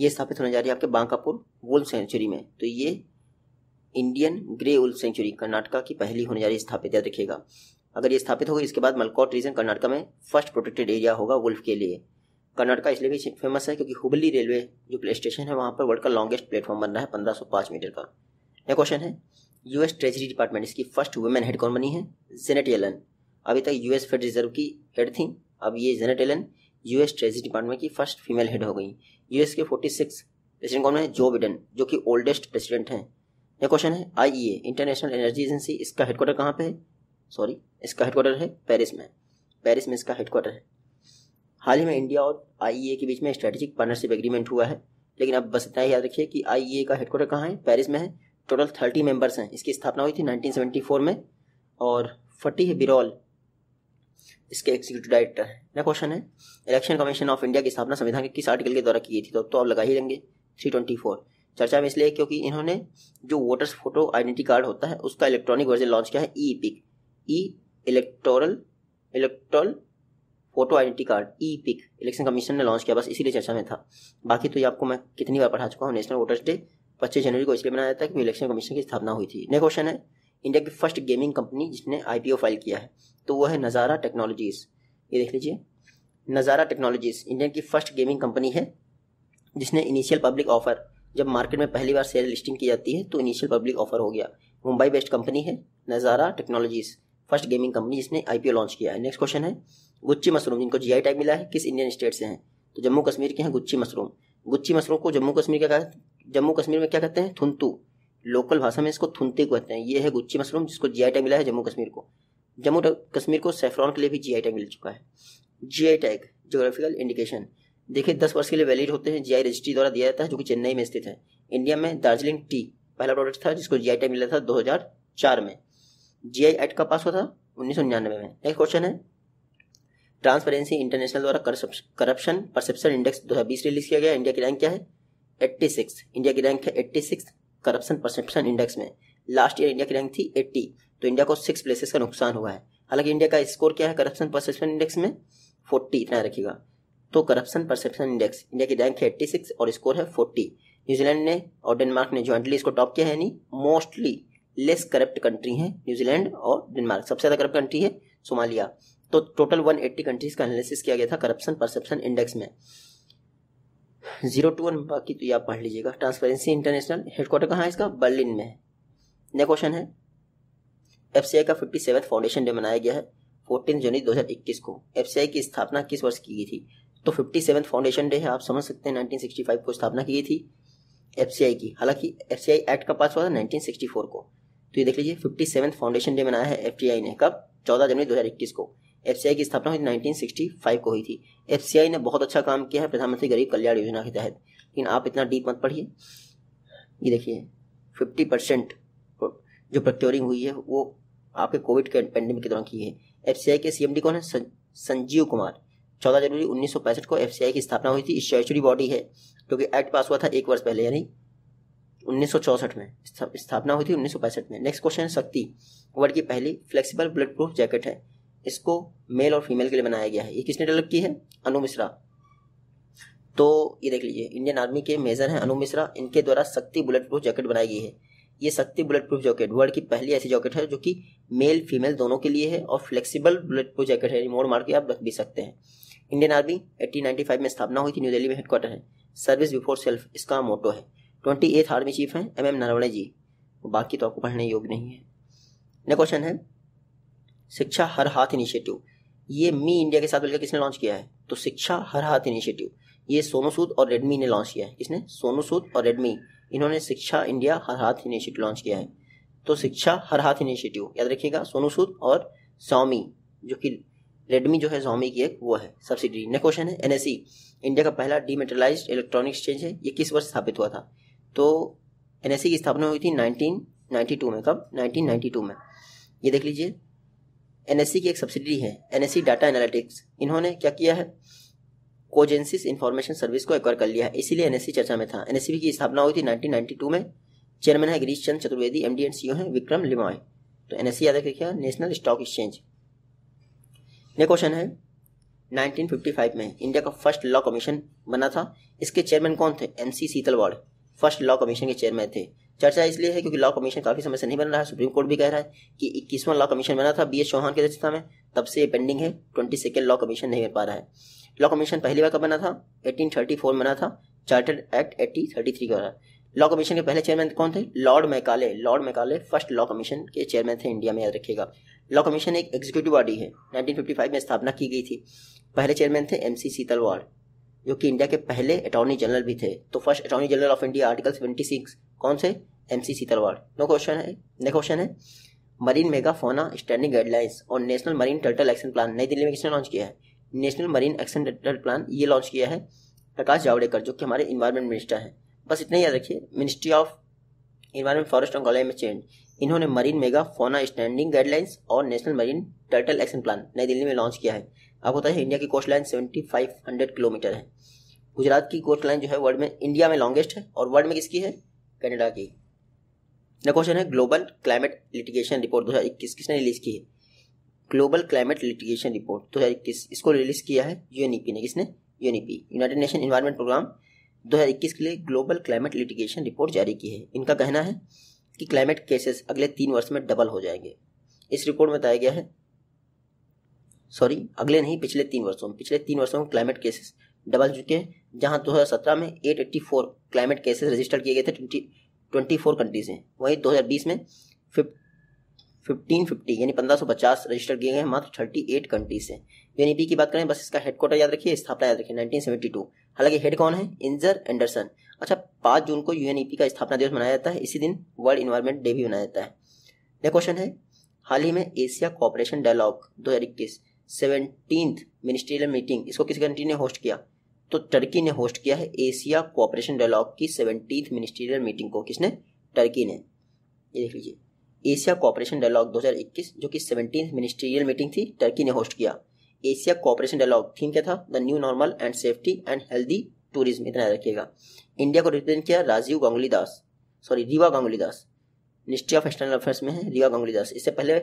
ये स्थापित होने जा रही है आपके बांकापुर वुल सेंचुरी में तो ये Indian grey wolf sanctuary Karnataka की पहली होने जा रही है स्थापित याद रखिएगा अगर ये स्थापित होगी इसके बाद मलकौट रीजन कर्नाटका में फर्स्ट प्रोटेक्टेड एरिया होगा वुल्फ के लिए कर्नाटका इसलिए भी फेमस है क्योंकि हुबली रेलवे जो प्ले स्टेशन है वहाँ पर वर्ल्ड का लॉन्गेस्ट प्लेटफॉर्म बन रहा है पंद्रह सौ पाँच मीटर का यह क्वेश्चन है यूएस ट्रेजरी डिपार्टमेंट इसकी फर्स्ट वुमेन हेड कौन बनी है जेनेट एलन अभी तक यूएस फेड रिजर्व की हेड थी अब ये Janet Yellen US treasury department की फर्स्ट फीमेल हेड हो गई यूएस के फोर्टी सिक्स प्रेसिडेंट कौन है जो बिडन जो कि ओल्डेस्ट प्रेसिडेंट हैं यह क्वेश्चन है आईईए इंटरनेशनल एनर्जी एजेंसी इसका हेडक्वार्टर कहाँ पे है सॉरी इसका हेडक्वार्टर है पेरिस में पेरिस में इसका हेडक्वार्टर है हाल ही में इंडिया और आई e के बीच में स्ट्रेटेजिक पार्टनरशिप एग्रीमेंट हुआ है लेकिन अब बस इतना ही याद रखिए कि आई e का हेडक्वार्टर कहाँ है पेरिस में है टोटल थर्टी मेंबर्स हैं इसकी स्थापना हुई थी 1974 में और फटी बिरौल इसके एग्जीक्यूटिव डायरेक्टर है ना क्वेश्चन है इलेक्शन कमीशन ऑफ इंडिया की स्थापना संविधान के किस आर्टिकल के द्वारा की गई थी तो, तो आप लगा ही लेंगे थ्री चर्चा में इसलिए क्योंकि इन्होंने जो वोटर्स फोटो आइडेंटिटी कार्ड होता है उसका इलेक्ट्रॉनिक वर्जन लॉन्च किया है e epic e electoral electoral photo identity card e epic election commission ने लॉन्च किया बस इसीलिए चर्चा में था बाकी तो ये आपको मैं कितनी बार पढ़ा चुका हूँ नेशनल वोटर्स डे पच्चीस जनवरी को इसलिए मनाया जाता है कि इलेक्शन कमीशन की स्थापना हुई थी नेक्स्ट क्वेश्चन है इंडिया की फर्स्ट गेमिंग कंपनी जिसने आई फाइल किया है तो वो है नज़ारा टेक्नोलॉजीज़ ये देख लीजिए नज़ारा टेक्नोलॉजीज़ इंडिया की फर्स्ट गेमिंग कंपनी है जिसने इनिशियल पब्लिक ऑफर जब मार्केट में पहली बार शेयर लिस्टिंग की जाती है तो इनिशियल पब्लिक ऑफर हो गया मुंबई बेस्ड कंपनी है नज़ारा टेक्नोलॉजीज़ फर्स्ट गेमिंग कंपनी जिसने आई लॉन्च किया है नेक्स्ट क्वेश्चन है गुच्ची मशरूम जिनको जी टैग मिला है किस इंडियन स्टेट से हैं तो जम्मू कश्मीर के हैं गुच्ची मशरूम गुच्ची मशरूम को जम्मू कश्मीर क्या जम्मू कश्मीर में क्या कहते हैं थुंतू लोकल भाषा में इसको थुनते कहते हैं ये है गुच्ची मशरूम जिसको जी आई टैग मिला है जम्मू कश्मीर को जम्मू कश्मीर को सेफ्रॉन के लिए भी जी आई टैग मिल चुका है G I tag geographical indication देखिए दस वर्ष के लिए वैलिड होते हैं जी आई रजिस्ट्री द्वारा दिया जाता है जो कि चेन्नई में स्थित है इंडिया में दार्जिलिंग टी पहला प्रोडक्ट था जिसको जी आई टैग मिला था 2004 में जी आई एक्ट का पास हुआ था उन्नीस में नेक्स्ट क्वेश्चन है ट्रांसपेरेंसी इंटरनेशनल द्वारा करप्शन परसेप्शन इंडेक्स दो हज़ार बीस रिलीज किया गया इंडिया की रैंक क्या है 86 इंडिया की रैंक है 86 करप्शन परसेप्शन इंडेक्स में लास्ट ईयर इंडिया की रैंक थी एट्टी तो इंडिया को सिक्स प्लेसेस का नुकसान हुआ है हालांकि इंडिया का स्कोर क्या है करप्शन परसेप्शन इंडेक्स में फोर्टी इतना रखेगा तो करप्शन परसेप्शन इंडेक्स इंडिया की रैंक है एट्टी सिक्स और स्कोर है फोर्टी न्यूजीलैंड ने और डेनमार्क ने ज्वाइंटली इसको टॉप किया है यानी मोस्टली लेस करप्ट कंट्री है न्यूजीलैंड और डेनमार्क सबसे ज़्यादा करप्ट कंट्री है सोमालिया तो टोटल वन एट्टी कंट्रीज का एनालिसिस किया गया था करप्शन परसेप्शन इंडेक्स में जीरो टू वन बाकी तो ये आप पढ़ लीजिएगा ट्रांसपेरेंसी इंटरनेशनल हेडक्वार्टर कहाँ है इसका बर्लिन में है नया क्वेश्चन है एफ का फिफ्टी सेवन फाउंडेशन डे मनाया गया है फोर्टीन जनवरी 2021 को एफ की स्थापना किस वर्ष की गई थी तो फिफ्टी सेवन फाउंडेशन डे है आप समझ सकते हैं 1965 को स्थापना की गई थी एफ की हालांकि एफ एक्ट का पास हुआ था 1964 को तो ये देख लीजिए फिफ्टी सेवन फाउंडेशन डे मनाया है एफ ने कब चौदह जनवरी 2021 को एफ की स्थापना हुई 1965 को हुई थी एफ ने बहुत अच्छा काम किया है प्रधानमंत्री गरीब कल्याण योजना के तहत लेकिन आप इतना डीप मत पढ़िए ये देखिए फिफ्टी परसेंट जो प्रक्योरिंग हुई है वो आपके कोविड के पेंडेमिक के दौरान की है एफ के सी कौन है संजीव कुमार चौदह जनवरी उन्नीस को एफ की स्थापना हुई थी स्टैचुरी बॉडी है जो कि एक्ट पास हुआ था एक वर्ष पहले यानी उन्नीस में स्थापना हुई थी उन्नीस में नेक्स्ट क्वेश्चन है शक्ति वर्ल्ड की पहली फ्लेक्सिबल ब्लड प्रूफ जैकेट है इसको मेल और फीमेल के लिए बनाया गया है ये किसने डेवलप की है अनु मिश्रा तो ये देख लीजिए इंडियन आर्मी के मेजर हैं अनु मिश्रा इनके द्वारा शक्ति बुलेट प्रूफ जैकेट बनाई गई है ये शक्ति बुलेट प्रूफ जैकेट वर्ल्ड की पहली ऐसी जैकेट है जो कि मेल फीमेल दोनों के लिए है और फ्लेक्सिबल बुलेट प्रूफ जैकेट है रिमोट मार के आप रख भी सकते हैं इंडियन आर्मी 1895 में स्थापना हुई थी न्यू दिल्ली में हेडक्वार्टर है सर्विस बिफोर सेल्फ इसका मोटो है ट्वेंटी एथ आर्मी चीफ हैं एम एम नरवणे जी बाकी तो आपको पढ़ने योग्य नहीं है नेक्स्ट क्वेश्चन है शिक्षा हर हाथ इनिशिएटिव ये मी इंडिया के साथ मिलकर किसने लॉन्च किया है तो शिक्षा हर हाथ इनिशिएटिव ये सोनू सूद और रेडमी ने लॉन्च किया है किसने सोनू सूद और रेडमी इन्होंने शिक्षा इंडिया हर हाथ इनिशिएटिव लॉन्च किया है तो शिक्षा हर हाथ इनिशिएटिव याद रखिएगा सोनू सूद और स्वामी जो कि रेडमी जो है स्वामी की एक वो है सब्सिडी नेक्स्ट क्वेश्चन है एन e। इंडिया का पहला डीमेटलाइज इलेक्ट्रॉनिक एक्सचेंज है ये किस वर्ष स्थापित हुआ था तो एन e की स्थापना हुई थी नाइनटीन में कब नाइनटीन में ये देख लीजिए एनएससी की एक सब्सिडी है एनएससी डाटा एनालिटिक्स इन्होंने क्या किया है कोजेंसिस इन्फॉर्मेशन सर्विस को एक्वायर कर लिया है इसीलिए एनएससी चर्चा में था एनएससी की स्थापना हुई थी 1992 में चेयरमैन है Girish Chand Chaturvedi MD and CEO है विक्रम लिमॉय तो एनएससी याद रखिए नेशनल स्टॉक एक्सचेंज ने क्वेश्चन है 1955 में इंडिया का फर्स्ट लॉ कमीशन बना था इसके चेयरमैन कौन थे N C Setalvad first law commission के चेयरमैन थे चर्चा इसलिए है क्योंकि लॉ कमीशन काफी समय से नहीं बन रहा है सुप्रीम कोर्ट भी कह रहा है कि इक्कीसवां लॉ कमीशन बना था बी एस चौहान की अध्यक्षता में तब से पेंडिंग है ट्वेंटी सेकेंड लॉ कमीशन नहीं बन पा रहा है लॉ कमीशन पहली बार कब बना था एटीन थर्टी फोर बना था charter act eighteen thirty three का लॉ कमीशन के पहले चेयरमैन कौन थे lord Macaulay lord Macaulay first law commission के चेयरमैन थे इंडिया में याद रखिएगा लॉ कमीशन एक एग्जीक्यूटिव बॉडी है 1955 में स्थापना की गई थी पहले चेयरमैन थे एम सी सीतलवाड़ जो कि इंडिया के पहले अटॉर्नी जनरल भी थे तो first attorney general of India article seventy six कौन से M C Setalvad no question है नेक्स्ट क्वेश्चन है marine megafauna standing guidelines और national marine turtle action plan नई दिल्ली में किसने लॉन्च किया है national marine action turtle plan ये लॉन्च किया है प्रकाश जावड़ेकर जो कि हमारे इन्वायरमेंट मिनिस्टर हैं बस इतना ही याद रखिए ministry of environment forest and climate change इन्होंने marine megafauna standing guidelines और national marine turtle action plan नई दिल्ली में लॉन्च किया है आपको बताइए इंडिया की coastline seventy five hundred kilometre है गुजरात की कोस्ट लाइन जो है वर्ल्ड में इंडिया में लॉन्गेस्ट है और वर्ल्ड में किसकी है कनाडा की क्वेश्चन है ग्लोबल क्लाइमेट लिटिगेशन रिपोर्ट दो हज़ार इक्कीस किसने रिलीज की है ग्लोबल क्लाइमेट लिटिगेशन रिपोर्ट दो हज़ार इक्कीस इसको रिलीज किया है यूएनईपी ने किसने UNEP United Nation environment programme इक्कीस के लिए ग्लोबल क्लाइमेट लिटिगेशन रिपोर्ट जारी की है इनका कहना है कि क्लाइमेट केसेस अगले तीन वर्ष में डबल हो जाएंगे इस रिपोर्ट में बताया गया है सॉरी अगले नहीं पिछले तीन वर्षों में पिछले तीन वर्षों में क्लाइमेट केसेस डबल चुके हैं जहां 2017 में 884 क्लाइमेट केसेस रजिस्टर किए गए थे ट्वेंटी ट्वेंटी फोर कंट्रीज में वहीं 2020 में फिफ्टीन फिफ्टी यानी पंद्रह सौ पचास रजिस्टर किए गए मात्र थर्टी एट कंट्रीज से यूएनईपी की बात करें बस इसका हेडक्वार्टर याद रखिए स्थापना याद रखिए नाइनटीन सेवेंटी टू हालांकि हेड कौन है इंजर एंडरसन अच्छा पाँच जून को यूएनईपी का स्थापना दिवस मनाया जाता है इसी दिन वर्ल्ड इन्वायरमेंट डे भी मनाया जाता है नेक्स्ट क्वेश्चन है हाल ही में एशिया कॉपरेशन डायलॉग दो हजार सेवनटीन मिनिस्ट्रियल मीटिंग इसको किस कंट्री ने होस्ट किया तो टर्की ने होस्ट किया है एशिया कोऑपरेशन डायलॉग की सेवनटीन मिनिस्ट्रियल मीटिंग को किसने टर्की ने ये देख लीजिए एशिया कोऑपरेशन डायलॉग 2021 जो कि सेवनटीन मिनिस्ट्रियल मीटिंग थी टर्की ने होस्ट किया एशिया कोऑपरेशन डायलॉग थीम क्या था the new normal and safety and healthy tourism इतना रखिएगा इंडिया को रिप्रेजेंट किया Rajiv Ganguly Das sorry Riva Ganguly Das ministry of external affairs में है रीवा गांगुली दास इससे पहले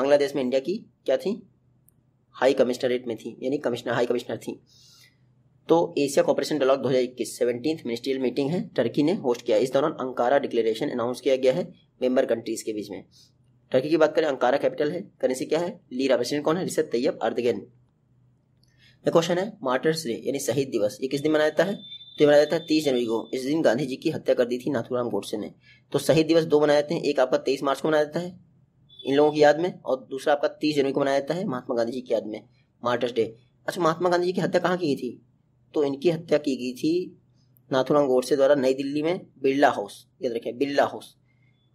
बांग्लादेश में इंडिया की क्या थी हाई कमिश्नरेट में थी यानी कमिश्नर हाई कमिश्नर थी तो एशिया कॉपरेशन डायलॉग दो हज़ार इक्कीस सेवनटीन मिनिस्ट्रियल मीटिंग है टर्की ने होस्ट किया इस दौरान अंकारा डिक्लेरेशन अनाउंस किया गया है मेंबर कंट्रीज के बीच में टर्की की बात करें अंकारा कैपिटल है करेंसी क्या है लीरा प्रेसिडेंट कौन है रिसत तैयब अर्दगेन क्वेश्चन है मार्टर्स डे यानी शहीद दिवस ये किस दिन मनाया जाता है तो मनाया जाता है तीस जनवरी को इस दिन गांधी जी की हत्या कर दी थी नाथुराम गोडसे ने तो शहीद दिवस दो मनाए जाते हैं एक आपका तेईस मार्च को मनाया जाता है इन लोगों की याद में और दूसरा आपका तीस जनवरी को मनाया जाता है महात्मा गांधी जी की याद में मार्टर्स डे अच्छा महात्मा गांधी जी की हत्या कहाँ की गई थी तो इनकी हत्या की गई थी नाथुराम गोडसे द्वारा नई दिल्ली में बिरला हाउस याद रखें बिरला हाउस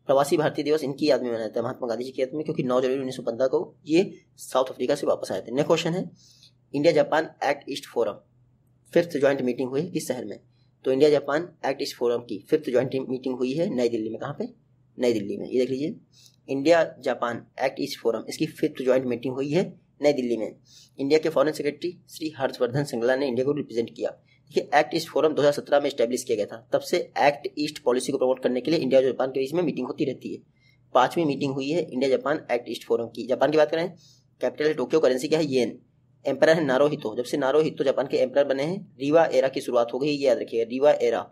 प्रवासी भारतीय दिवस इनकी याद में मनाया जाता है महात्मा गांधी जी की याद में क्योंकि नौ जनवरी उन्नीस को ये साउथ अफ्रीका से वापस आए थे नेक्स्ट क्वेश्चन है India Japan act east forum fifth joint meeting हुई किस शहर में तो India Japan act east forum की फिफ्थ ज्वाइंट मीटिंग हुई है नई दिल्ली में कहाँ पे नई दिल्ली में ये देख लीजिए India Japan act east forum इसकी फिफ्थ ज्वाइंट मीटिंग हुई है नई दिल्ली में इंडिया के फॉरेन सेक्रेटरी श्री हर्षवर्धन सिंगला ने इंडिया को रिप्रेजेंट किया देखिए एक्ट ईस्ट फोरम 2017 में स्टैब्लिश किया गया था तब से एक्ट ईस्ट पॉलिसी को प्रमोट करने के लिए इंडिया और जापान के बीच में मीटिंग होती रहती है पांचवी मीटिंग हुई है India Japan act east forum की जापान की बात करें कैपिटल टोक्यो करेंसी क्या है येन एम्पायर है नारो हितो जब से नारो हितो जापान के एम्पायर बने हैं रीवा एरा की शुरुआत हो गई याद रखिएगा रीवा एरा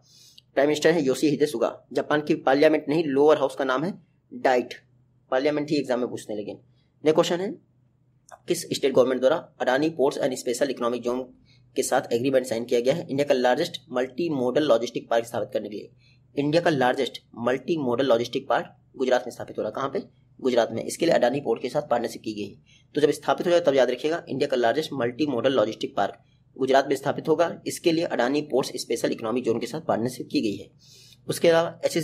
प्राइम मिनिस्टर है योशी हिदे सुगा जापान की पार्लियामेंट नहीं लोअर हाउस का नाम है डाइट पार्लियामेंट ही एग्जाम में पूछने लगे नेक्स्ट क्वेश्चन है किस स्टेट गवर्नमेंट द्वारा Adani ports and special economic zone के साथ एग्रीमेंट साइन किया गया है इंडिया का largest multi modal logistic park स्थापित करने के लिए इंडिया का largest multi modal logistic park Gujarat में स्थापित हो रहा है कहाँ पे गुजरात में इसके लिए अडानी पोर्ट के साथ पार्टनरशिप की गई है तो जब स्थापित हो जाए तब याद रखिएगा इंडिया का largest multi modal logistic park Gujarat में स्थापित होगा इसके लिए Adani ports special economic zone के साथ पार्टनरशिप की गई है उसके अलावा एच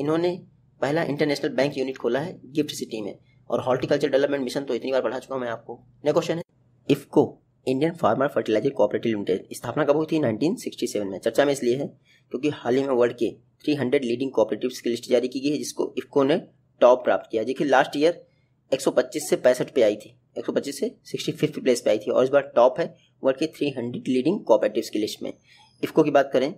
इन्होंने पहला इंटरनेशनल बैंक यूनिट खोला है गिफ्ट सिटी में और हॉर्टिकल्चर डेवलपमेंट मिशन तो इतनी बार पढ़ा चुका हूँ मैं आपको नया क्वेश्चन है IFFCO Indian farmer fertiliser cooperative limited स्थापना कब हुई थी 1967 में चर्चा में इसलिए है क्योंकि हाल ही में वर्ल्ड के 300 लीडिंग कोऑपरेटिव की लिस्ट जारी की गई है जिसको इफको ने टॉप प्राप्त किया देखिए लास्ट ईयर 125 से पैंसठ पे आई थी एक सौ पच्चीस से सिक्सटी फिफ्थ प्लेस पे आई थी और इस बार टॉप है वर्ल्ड के थ्री हंड्रेड लीडिंग कोऑपरेटिव की लिस्ट में इफको की बात करें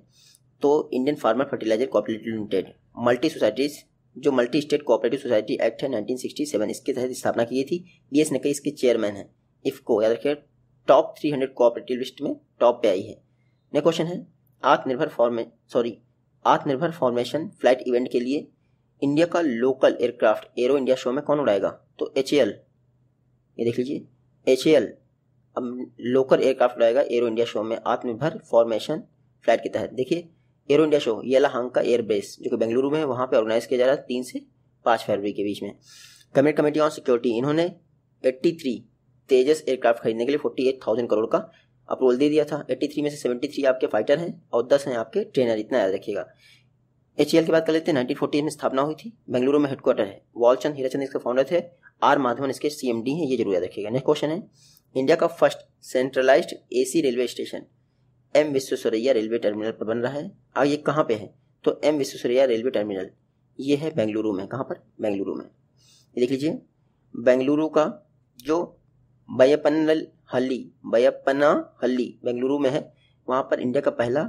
तो Indian farmer fertiliser cooperative limited multi societies जो multi state cooperative society act है नाइनटीन सिक्सटी सेवन इसके तहत स्थापना की गई थी बी एस नकई इसके चेयरमैन है इफको याद रखिए top three hundred cooperative list में टॉप पे आई है नेक्स्ट क्वेश्चन है आत्मनिर्भर फॉर्मे sorry Atmanirbhar formation flight event के लिए इंडिया का local aircraft aero India show में कौन उड़ाएगा तो एच ये देख लीजिए एच एल अब लोकल एयरक्राफ्ट रहेगा एरो इंडिया शो में आत्मनिर्भर फॉर्मेशन फ्लाइट के तहत देखिए एयर इंडिया शो यलाहांग का एयरबेस जो कि बेंगलुरु में वहाँ पर ऑर्गेनाइज किया जा रहा है तीन से पाँच फरवरी के बीच में कमेट कमेटी ऑन सिक्योरिटी इन्होंने 83 तेजस एयरक्राफ्ट खरीदने के लिए 48,000 करोड़ का अप्रूवल दे दिया था 83 में से 73 आपके फाइटर हैं और 10 हैं आपके ट्रेनर इतना याद रखिएगा एच e की बात कर लेते हैं नाइनटीन में स्थापना हुई थी बेंगलुरु में हेडक्वार्टर है वॉलचंद हीराचंद इसके फाउंडर थे आर माधवन इसके सीएमडी हैं ये जरूर याद रखिएगा नेक्स्ट क्वेश्चन है इंडिया का first centralised AC railway station M Visvesvaraya railway terminal पर बन रहा है और ये कहाँ पे है तो एम विश्वेश्वरैया रेलवे टर्मिनल ये है बेंगलुरु में कहाँ पर बेंगलुरु में ये देख लीजिए बेंगलुरु का जो बयपनल हल्ली बयपना हल्ली बेंगलुरु में है वहाँ पर इंडिया का पहला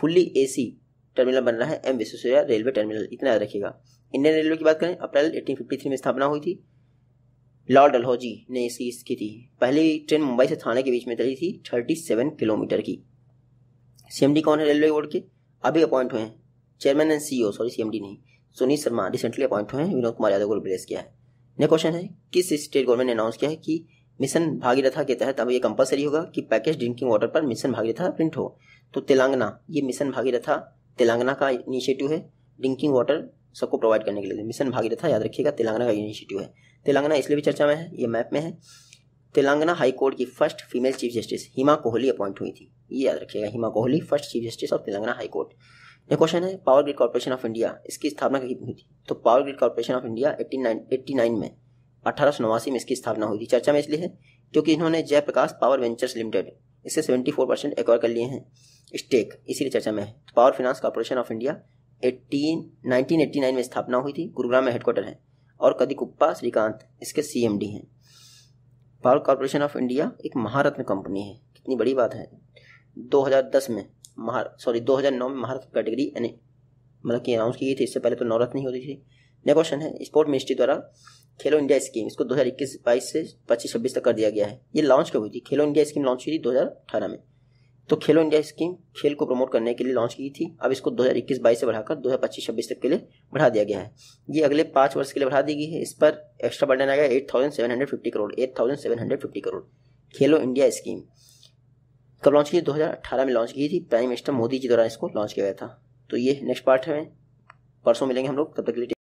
फुल्ली एसी टर्मिनल बन रहा है एम विश्वेश्वरैया रेलवे टर्मिनल इतना याद रखिएगा इंडियन रेलवे की बात करें अप्रैल 1853 में स्थापना हुई थी लॉर्ड डलहौजी ने इसकी इसकी थी पहली ट्रेन मुंबई से थाने के बीच में चली थी थर्टी सेवन किलोमीटर की सीएमडी कौन है रेलवे बोर्ड के अभी अपॉइंट हुए हैं chairman and CEO sorry CMD नहीं सुनील शर्मा रिसेंटली अपॉइंट हुए हैं विनोद कुमार यादव को रिप्लेस किया है नेक्स्ट क्वेश्चन है किस स्टेट गवर्नमेंट ने अनाउंस किया है कि मिशन भागीरथा के तहत अब ये कंपलसरी होगा कि पैकेज ड्रिंकिंग वाटर पर मिशन भागीरथा प्रिंट हो तो तेलंगाना ये मिशन भागीरथा तेलंगाना का इनिशिएटिव है ड्रिंकिंग वाटर सबको प्रोवाइड करने के लिए मिशन भागीरथा याद रखिएगा तेलंगाना का इनिशिएटिव है तेलंगाना इसलिए भी चर्चा में है ये मैप में है तेलंगाना हाई कोर्ट की first female chief justice Hima Kohli appoint हुई थी ये याद रखिएगा Hima Kohli first chief justice of Telangana high court ये क्वेश्चन है power grid corporation of India इसकी स्थापना कब हुई थी तो power grid corporation of India eighty nine में अठारह में इसकी स्थापना हुई थी चर्चा में इसलिए है क्योंकि इन्होंने जयप्रकाश पावर वेंचर्स लिमिटेड इससे सेवेंटी फोर परसेंट एक्वायर कर लिए हैं स्टेक इसीलिए चर्चा में है power finance corporation of India eighteen nineteen eighty nine में स्थापना हुई थी गुरुग्राम में हेडक्वार्टर है और कदिकुप्पा श्रीकांत इसके सी एम डी हैं पावर कॉरपोरेशन ऑफ इंडिया एक महारत्न कंपनी है कितनी बड़ी बात है 2010 में महा सॉरी 2009 में महारत्न कैटेगरी यानी मतलब कि अनाउंस की गई थी इससे पहले तो नवरत्न ही होती थी नेक्स्ट क्वेश्चन है स्पोर्ट मिनिस्ट्री द्वारा खेलो इंडिया स्कीम इसको इक्कीस बाईस से पच्चीस छब्बीस तक कर दिया गया है ये लॉन्च कब हुई थी खेलो इंडिया स्कीम लॉन्च हुई थी अठारह में तो खेलो इंडिया स्कीम खेल को प्रमोट करने के लिए लॉन्च की थी अब इसको 2021-22 से बढाकर दो पच्चीस छब्बीस तक के लिए बढ़ा दिया गया है ये अगले पांच वर्ष के लिए बढ़ा दी गई है इस पर एक्स्ट्रा बर्डन आएगा eight thousand seven hundred fifty crore eight thousand seven hundred fifty crore Khelo India scheme कब लॉन्च की अठारह में लॉन्च की थी प्राइम मिनिस्टर मोदी जी द्वारा इसको लॉन्च किया गया था तो ये नेक्स्ट पार्ट है परसों मिलेंगे हम लोग तब तक के लिए